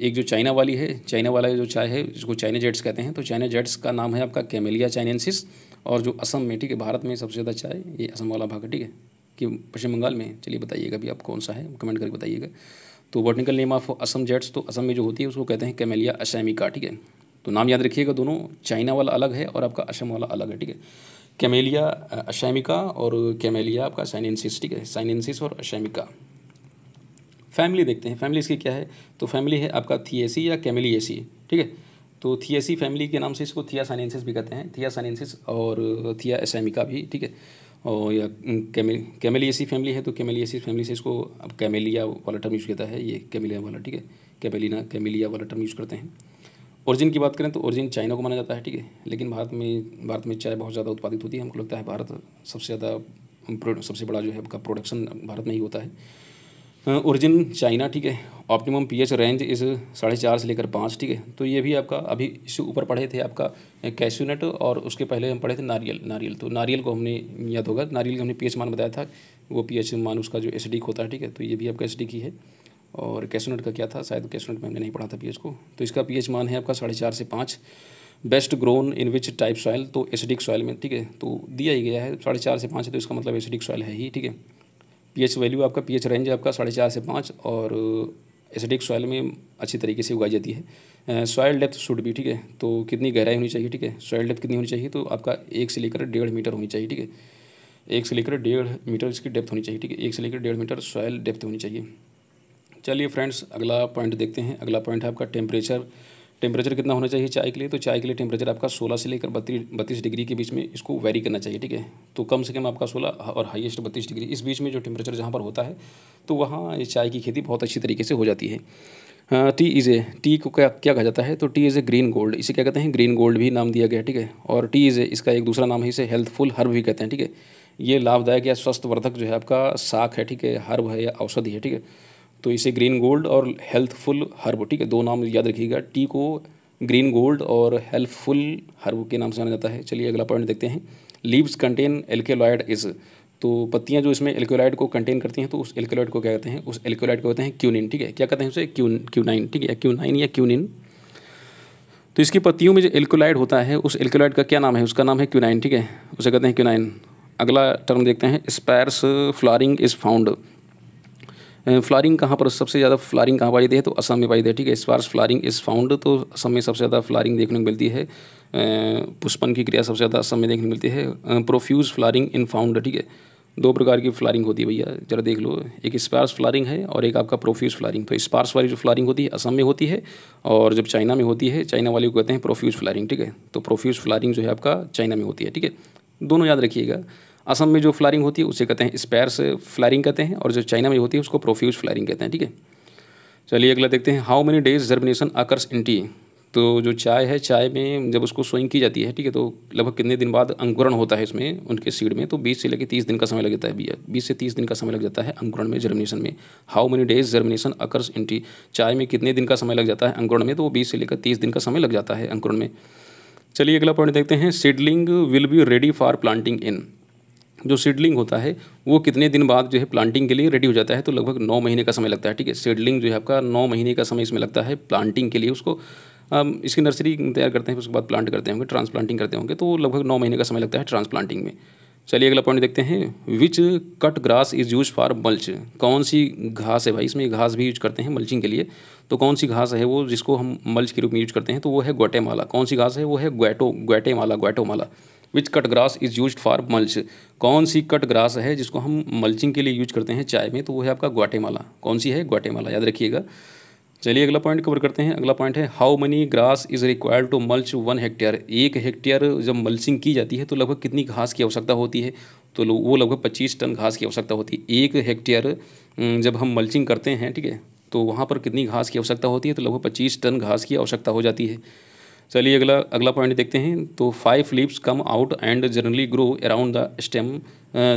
एक जो चाइना वाली है चाइना वाला जो चाय है जिसको चाइना जेट्स कहते हैं तो चाइना जेट्स का नाम है आपका कैमेलिया चाइनेंसिस और जो असम में ठीक है भारत में सबसे ज़्यादा चाय ये असम वाला भाग है ठीक है कि पश्चिम बंगाल में चलिए बताइएगा भी आप कौन सा है कमेंट करके बताइएगा तो बोटनिकल नेम ऑफ असम जेट्स तो असम में जो होती है उसको कहते हैं कैमेलिया अशैमिका ठीक है तो नाम याद रखिएगा दोनों चाइना वाला अलग है और आपका असम वाला अलग है ठीक है कैमेलिया अशैमिका और कैमेलिया आपका साइनेंसिस ठीक है साइनेंसिस और अशैमिका फैमिली देखते हैं फैमिली इसकी क्या है तो फैमिली है आपका थिएसी या कैमेलिएसी ठीक है तो थिएसी फैमिली के नाम से इसको थिया साइनेंसिस भी कहते हैं थिया साइनेंसिस और थिया एसेमिका भी ठीक है और या कैमिल फैमिली है तो कैमेलिएसी फैमिली से इसको अब कैमेलिया वाला टर्म यूज़ करता है ये कैमेलिया वाला ठीक है कैमेलिना कैमेलिया वाला टर्म यूज़ करते हैं ओरिजिन की बात करें तो ओरिजिन चाइना को माना जाता है ठीक है लेकिन भारत में भारत में चाय बहुत ज़्यादा उत्पादित होती है हमको लगता है भारत सबसे ज़्यादा सबसे बड़ा जो है आपका प्रोडक्शन भारत में ही होता है ओरिजिन चाइना ठीक है ऑप्टिमम पीएच रेंज इस साढ़े चार से लेकर पाँच ठीक है तो ये भी आपका अभी इससे ऊपर पढ़े थे आपका कैश्यूनट और उसके पहले हम पढ़े थे नारियल नारियल तो नारियल को हमने याद होगा नारियल का हमने पीएच मान बताया था वो पीएच मान उसका जो एसिडिक होता है ठीक है तो ये भी आपका एसिडिक ही है और कैसोनेट का क्या था शायद कैसोनेट में हमने नहीं पढ़ा था पीएच को तो इसका पीएच मान है आपका साढ़े चार से पाँच best grown in which type soil तो एसिडिक सॉयल में ठीक है तो दिया ही गया है साढ़े चार से पाँच है तो इसका मतलब एसिडिक सॉयल है ही ठीक है पीएच वैल्यू आपका पीएच रेंज आपका साढ़े चार से पाँच और एसिडिक सॉयल में अच्छी तरीके से उगाई जाती है सॉयल डेप्थ शुड भी ठीक है तो कितनी गहराई होनी चाहिए ठीक है सॉयल डेप्थ कितनी होनी चाहिए तो आपका एक से लेकर डेढ़ मीटर होनी चाहिए ठीक है एक से लेकर डेढ़ मीटर इसकी डेप्थ होनी चाहिए ठीक है एक से लेकर डेढ़ मीटर सॉयल डेप्थ होनी चाहिए चलिए फ्रेंड्स अगला पॉइंट देखते हैं अगला पॉइंट है आपका टेम्परेचर टेम्परेचर कितना होना चाहिए चाय के लिए तो चाय के लिए टेम्परेचर आपका 16 से लेकर बत्तीस बत्तीस डिग्री के बीच में इसको वेरी करना चाहिए ठीक है तो कम से कम आपका 16 और हाईएस्ट बत्तीस डिग्री इस बीच में जो टेम्परेचर जहाँ पर होता है तो वहाँ ये चाय की खेती बहुत अच्छी तरीके से हो जाती है टी इज़ ए टी को क्या क्या कहा जाता है तो tea is a green gold इसे क्या कहते हैं ग्रीन गोल्ड भी नाम दिया गया ठीक है और टी इज़ ए इसका एक दूसरा नाम है इसे हेल्थफुल हर्ब भी कहते हैं ठीक है ये लाभदायक या स्वस्थवर्धक जो है आपका साख है ठीक है हर्ब है या औषधि है ठीक है तो इसे ग्रीन गोल्ड और हेल्थफुल हर्ब ठीक है दो नाम याद रखिएगा टी को ग्रीन गोल्ड और हेल्पफुल हर्ब के नाम से जाना जाता है चलिए अगला पॉइंट देखते हैं लीव्स कंटेन एल्केलॉयड इज तो पत्तियां जो इसमें एल्केलॉयड को कंटेन करती हैं तो उस एल्केलॉयड को क्या कहते हैं उस एल्केलॉयड को कहते हैं क्यूनिन ठीक है क्या कहते हैं उसे क्यून क्यूनाइन ठीक है क्यूनाइन या क्यूनिन तो इसकी पत्तियों में जो एल्कोलाइड होता है उस एल्कोलाइड का क्या नाम है उसका नाम है क्यूनाइन ठीक है उसे कहते हैं क्यूनाइन अगला टर्म देखते हैं sparse flowering is found flowering कहाँ पर सबसे ज़्यादा फ्लारिंग कहाँ पाई जाती है तो असम में पाई जाती है ठीक है स्पार्स फ्लारिंग इस फाउंड तो असम में सबसे ज़्यादा फ्लारिंग देखने को मिलती है पुष्पन की क्रिया सबसे ज़्यादा असम में देखने को मिलती है प्रोफ्यूज़ फ्लारिंग इन फाउंड ठीक है दो प्रकार की फ्लारिंग होती है भैया जरा देख लो एक स्पार्स फ्लारिंग है और एक आपका प्रोफ्यूज फ्लारिंग तो स्पार्स वाली जो फ्लारिंग होती है असम में होती है और जब चाइना में होती है चाइना वाली को कहते हैं प्रोफ्यूज फ्लारिंग ठीक है तो प्रोफ्यूज फ्लारिंग जो है आपका चाइना में होती है ठीक है दोनों याद रखिएगा असम में जो फ्लारिंग होती है उसे कहते हैं स्पेयर्स फ्लारिंग कहते हैं और जो चाइना में होती है उसको प्रोफ्यूज फ्लारिंग कहते हैं ठीक है चलिए अगला देखते हैं how many days germination occurs in tea तो जो चाय है चाय में जब उसको सोइंग की जाती है ठीक है तो लगभग कितने दिन बाद अंकुरण होता है इसमें उनके सीड में तो 20 से लेकर 30 दिन का समय लग जाता है भैया बीस से 30 दिन का समय लग जाता है अंकुरण में जर्मिनेशन में how many days germination occurs in tea चाय में कितने दिन का समय लग जाता है अंकुरण में तो वो बीस से लेकर तीस दिन का समय लग जाता है अंकुरण में चलिए अगला पॉइंट देखते हैं seedling will be ready for planting in जो सीडलिंग होता है वो कितने दिन बाद जो है प्लांटिंग के लिए रेडी हो जाता है तो लगभग नौ महीने का समय लगता है ठीक है सीडलिंग जो है आपका नौ महीने का समय इसमें लगता है प्लांटिंग के लिए उसको हम इसकी नर्सरी तैयार करते हैं उसके बाद प्लांट करते होंगे ट्रांसप्लांटिंग करते होंगे तो लगभग नौ महीने का समय लगता है ट्रांसप्लांटिंग में चलिए अगला पॉइंट देखते हैं which cut grass is use for mulch कौन सी घास है भाई इसमें घास भी यूज करते हैं मल्चिंग के लिए तो कौन सी घास है वो जिसको हम मल्च के रूप में यूज करते हैं तो वो है ग्वाटेमाला कौन सी घास है वो है ग्वेटो Guatemala Guatemala which cut grass is use for mulch कौन सी कट ग्रास है जिसको हम मल्चिंग के लिए यूज करते हैं चाय में तो वो है आपका ग्वाटेमाला कौन सी है ग्वाटेमाला याद रखिएगा चलिए अगला पॉइंट कवर करते हैं अगला पॉइंट है how many grass is required to mulch one hectare एक हेक्टेयर जब मल्चिंग की जाती है तो लगभग कितनी घास की आवश्यकता होती है तो वो लगभग पच्चीस टन घास की आवश्यकता होती है एक हेक्टेयर जब हम मल्चिंग करते हैं ठीक है तो वहाँ पर कितनी घास की आवश्यकता होती है तो लगभग पच्चीस टन घास की आवश्यकता हो जाती है चलिए अगला अगला पॉइंट देखते हैं तो five leaves come out and generally grow around the stem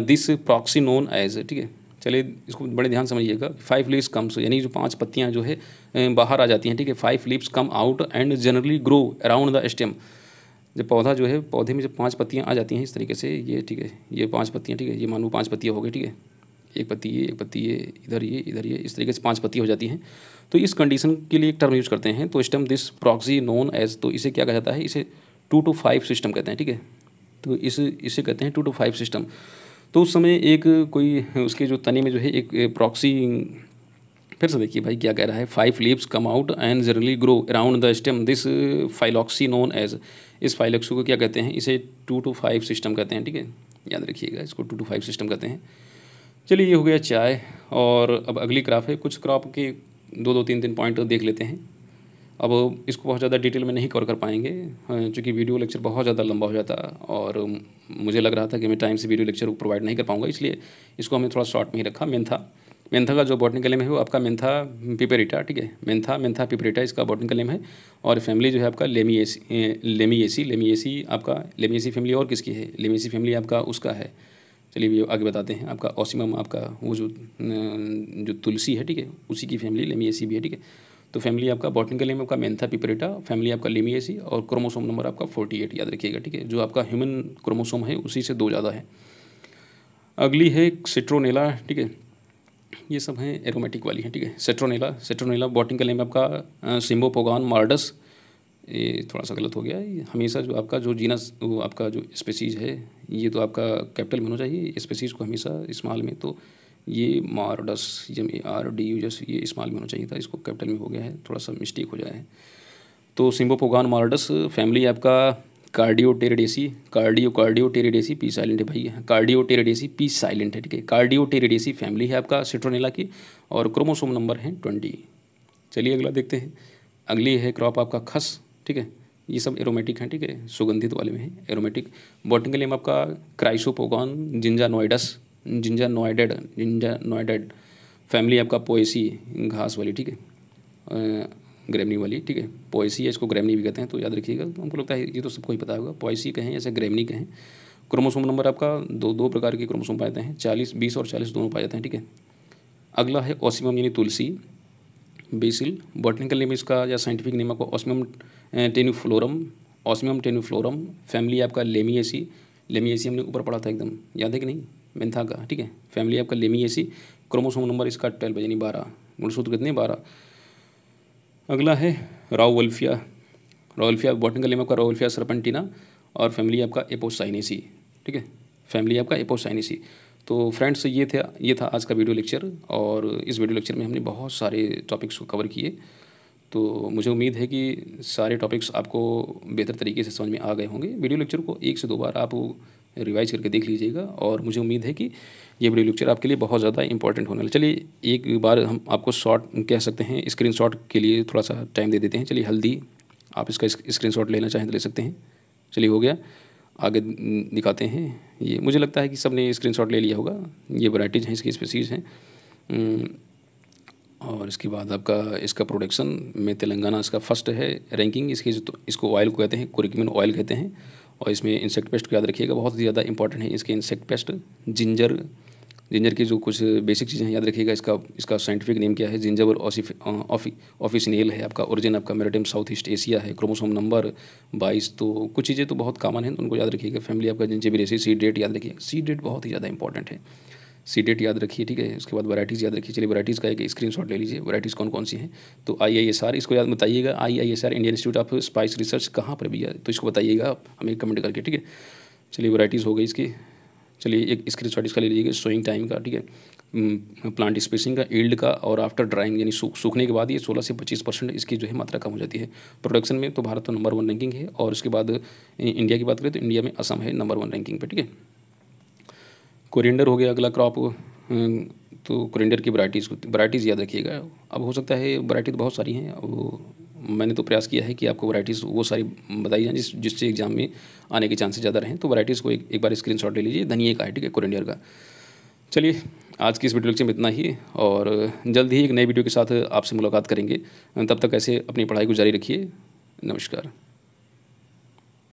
this proxy known as ठीक है चलिए इसको बड़े ध्यान समझिएगा फाइव लीव्स कम्स यानी जो पांच पत्तियां जो है uh, बाहर आ जाती हैं ठीक है five leaves come out and generally grow around the stem जब पौधा जो है पौधे में जब पांच पत्तियां आ जाती हैं इस तरीके से ये ठीक है ये पांच पत्तियां ठीक है ये मानो पांच पत्तियाँ हो गई ठीक है एक पत्ती ये एक पत्ती ये इधर ये इधर ये इस तरीके से पाँच पत्ती हो जाती हैं तो इस कंडीशन के लिए एक टर्म यूज करते हैं तो stem this proxy known as तो इसे क्या कहा जाता है इसे टू टू फाइव सिस्टम कहते हैं ठीक है तो इस इसे कहते हैं टू टू फाइव सिस्टम तो उस समय एक कोई उसके जो तने में जो है एक, प्रॉक्सी फिर से देखिए भाई क्या कह रहा है five leaves come out and generally grow around the stem this phyllotaxy known as इस फाइलॉक्सी को क्या कहते हैं इसे टू टू फाइव सिस्टम कहते हैं ठीक है याद रखिएगा इसको टू टू फाइव सिस्टम कहते हैं चलिए ये हो गया चाय और अब अगली क्राफ है कुछ क्रॉप के दो दो तीन तीन पॉइंट देख लेते हैं अब इसको बहुत ज़्यादा डिटेल में नहीं कवर कर पाएंगे हाँ, क्योंकि वीडियो लेक्चर बहुत ज़्यादा लंबा हो जाता और मुझे लग रहा था कि मैं टाइम से वीडियो लेक्चर प्रोवाइड नहीं कर पाऊँगा इसलिए इसको हमने थोड़ा शॉर्ट में ही रखा मेन्था मेन्था का जो बॉटनिक कलेम है वो आपका मेन्था पिपेरिटा ठीक है मेन्था मेन्था पिपेरिटा इसका बॉटनिक कलेम है और फैमिली जो है आपका एसी लेमी एसी आपका एसी फैमिली और किसकी है लेमीएसी फैमिली आपका उसका है चलिए भैया आगे बताते हैं आपका ओसिमम आपका वो जो जो तुलसी है ठीक है उसी की फैमिली लेमिएसी भी है ठीक है तो फैमिली आपका बॉटनिकल नेम आपका मेंथा पिपरेटा फैमिली आपका लेमिएसी और क्रोमोसोम नंबर आपका फोर्टी एट याद रखिएगा ठीक है जो आपका ह्यूमन क्रोमोसोम है उसी से दो ज़्यादा है अगली है सेट्रोनेला ठीक है ये सब हैं एरोमेटिक वाली हैं ठीक है सेट्रोनेला सेट्रोनेला बॉटनिकल नेम आपका सिम्बोपोगान मार्डस ये थोड़ा सा गलत हो गया है हमेशा जो आपका जो जीनस वो आपका जो स्पेसीज है ये तो आपका कैपिटल में होना चाहिए स्पेसीज को हमेशा इस्माल में तो ये मारडस जम ए आर डी यू जस ये इस्माल में होना चाहिए था इसको कैपिटल में हो गया है थोड़ा सा मिस्टेक हो जाए तो सिम्बोपोगान मारडस फैमिली आपका कार्डियो टेरेडेसी कार्डियो कार्डियो टेरेडेसी पी साइलेंट है भाई कार्डियो टेरेडेसी पी साइलेंट है ठीक है कार्डियो टेरेडेसी फैमिली है आपका सिट्रोनेला की और क्रोमोसोम नंबर है ट्वेंटी चलिए अगला देखते हैं अगली है क्रॉप आपका खस ठीक है ये सब एरोमेटिक हैं ठीक है सुगंधित वाले में हैं एरोमेटिक बॉटनिकल आपका क्राइसोपोगॉन जिंजा नोएडस जिंजा नोएडेड जिंजा नोएडेड फैमिली आपका पोएसी घास वाली ठीक है ग्रेमनी वाली ठीक है पोएसी है इसको ग्रेमनी भी कहते हैं तो याद रखिएगा हमको लगता है ये तो सबको ही पता होगा पोएसी कहें ऐसे ग्रेमनी कहें क्रोमोसोम नंबर आपका दो दो प्रकार के क्रोमोसोम पाए जाते हैं चालीस बीस और चालीस दोनों पाए जाते हैं ठीक है अगला है ओसिमम यानी तुलसी बेसिल बॉटनिकल नेम इसका या साइंटिफिक नेम आपको Ocimum tenuiflorum Ocimum tenuiflorum family आपका लेमियसी लेमियसी हमने ऊपर पढ़ा था एकदम याद है कि नहीं मेन्था का ठीक है फैमिली आपका लेमियसी क्रोमोसोम नंबर इसका ट्वेल्व यानी बारह गुणसूत्र कितने बारह अगला है राओवल्फिया बॉटन बॉटनिकल नेम आपका राओल्फिया सरपेंटिना और फैमिली आपका एपोसाइनेसी ठीक है फैमिली आपका एपोसाइनेसी तो फ्रेंड्स ये थे ये था आज का वीडियो लेक्चर और इस वीडियो लेक्चर में हमने बहुत सारे टॉपिक्स को कवर किए तो मुझे उम्मीद है कि सारे टॉपिक्स आपको बेहतर तरीके से समझ में आ गए होंगे वीडियो लेक्चर को एक से दो बार आप रिवाइज करके देख लीजिएगा और मुझे उम्मीद है कि ये वीडियो लेक्चर आपके लिए बहुत ज़्यादा इंपॉर्टेंट होने वाला चलिए एक बार हम आपको शॉर्ट कह सकते हैं स्क्रीन के लिए थोड़ा सा टाइम दे देते हैं चलिए हल्दी आप इसका स्क्रीन लेना चाहें तो ले सकते हैं चलिए हो गया आगे दिखाते हैं ये मुझे लगता है कि सब ने स्क्रीन ले लिया होगा ये वराइटीज़ हैं इसकी स्पेसीज़ हैं और इसके बाद आपका इसका प्रोडक्शन में तेलंगाना इसका फर्स्ट है रैंकिंग इसके तो, इसको ऑयल को कहते हैं कुरिकमिन ऑयल कहते हैं और इसमें इंसेक्ट पेस्ट को याद रखिएगा बहुत ज़्यादा इंपॉर्टेंट है इसके इंसेक्ट पेस्ट जिंजर जिंजर की जो कुछ बेसिक चीज़ें हैं याद रखिएगा इसका इसका साइंटिफिक नेम क्या है जिंजर और ऑफिस ऑफिसनेल uh, है आपका ओरिजिन आपका मेरेटिम साउथ ईस्ट एशिया है क्रोमोसोम नंबर बाईस तो कुछ चीज़ें तो बहुत कॉमन हैं तो उनको याद रखिएगा फैमिली आपका जिंजेबरेसी सी डेट याद रखिएगा सी डेट बहुत ही ज़्यादा इंपॉर्टेंट है सी डेट याद रखिए ठीक है उसके बाद वराइटीज़ याद रखिए चलिए वराइटीज़ का एक स्क्रीन शॉट ले लीजिए वराइटीज़ कौन कौन सी हैं तो आई आई एस आर इसको याद बताइएगा I I S R Indian Institute of Spice Research कहाँ पर भी है तो इसको बताइएगा आप हमें कमेंट करके ठीक है चलिए वराइटीज़ हो गई इसकी चलिए एक स्क्रीन शॉट इसका ले लीजिएगा सोइंग टाइम का ठीक है प्लांट हम्म, स्पेसिंग का ईल्ड का और आफ्टर ड्राइंग यानी सूख सूखने के बाद ये 16 से 25 परसेंट इसकी जो है मात्रा कम हो जाती है प्रोडक्शन में तो भारत तो नंबर वन रैंकिंग है और उसके बाद इंडिया की बात करें तो इंडिया में असम है नंबर वन रैंकिंग पर ठीक है कोरिएंडर हो गया अगला क्रॉप तो कोरिएंडर की वराइटीज़ वराइटीज़ याद रखिएगा अब हो सकता है वराइटी तो बहुत सारी हैं अब मैंने तो प्रयास किया है कि आपको वराइटीज़ वो सारी बताई जाएँ जिस जिससे एग्ज़ाम में आने के चांसेस ज़्यादा रहें तो वराइटीज़ को एक, एक बार स्क्रीन ले लीजिए धनिया का है ठीक है कोरिएंडर का चलिए आज की इस वीडियो लेक्चर में इतना ही और जल्द ही एक नई वीडियो के साथ आपसे मुलाकात करेंगे तब तक ऐसे अपनी पढ़ाई को जारी रखिए नमस्कार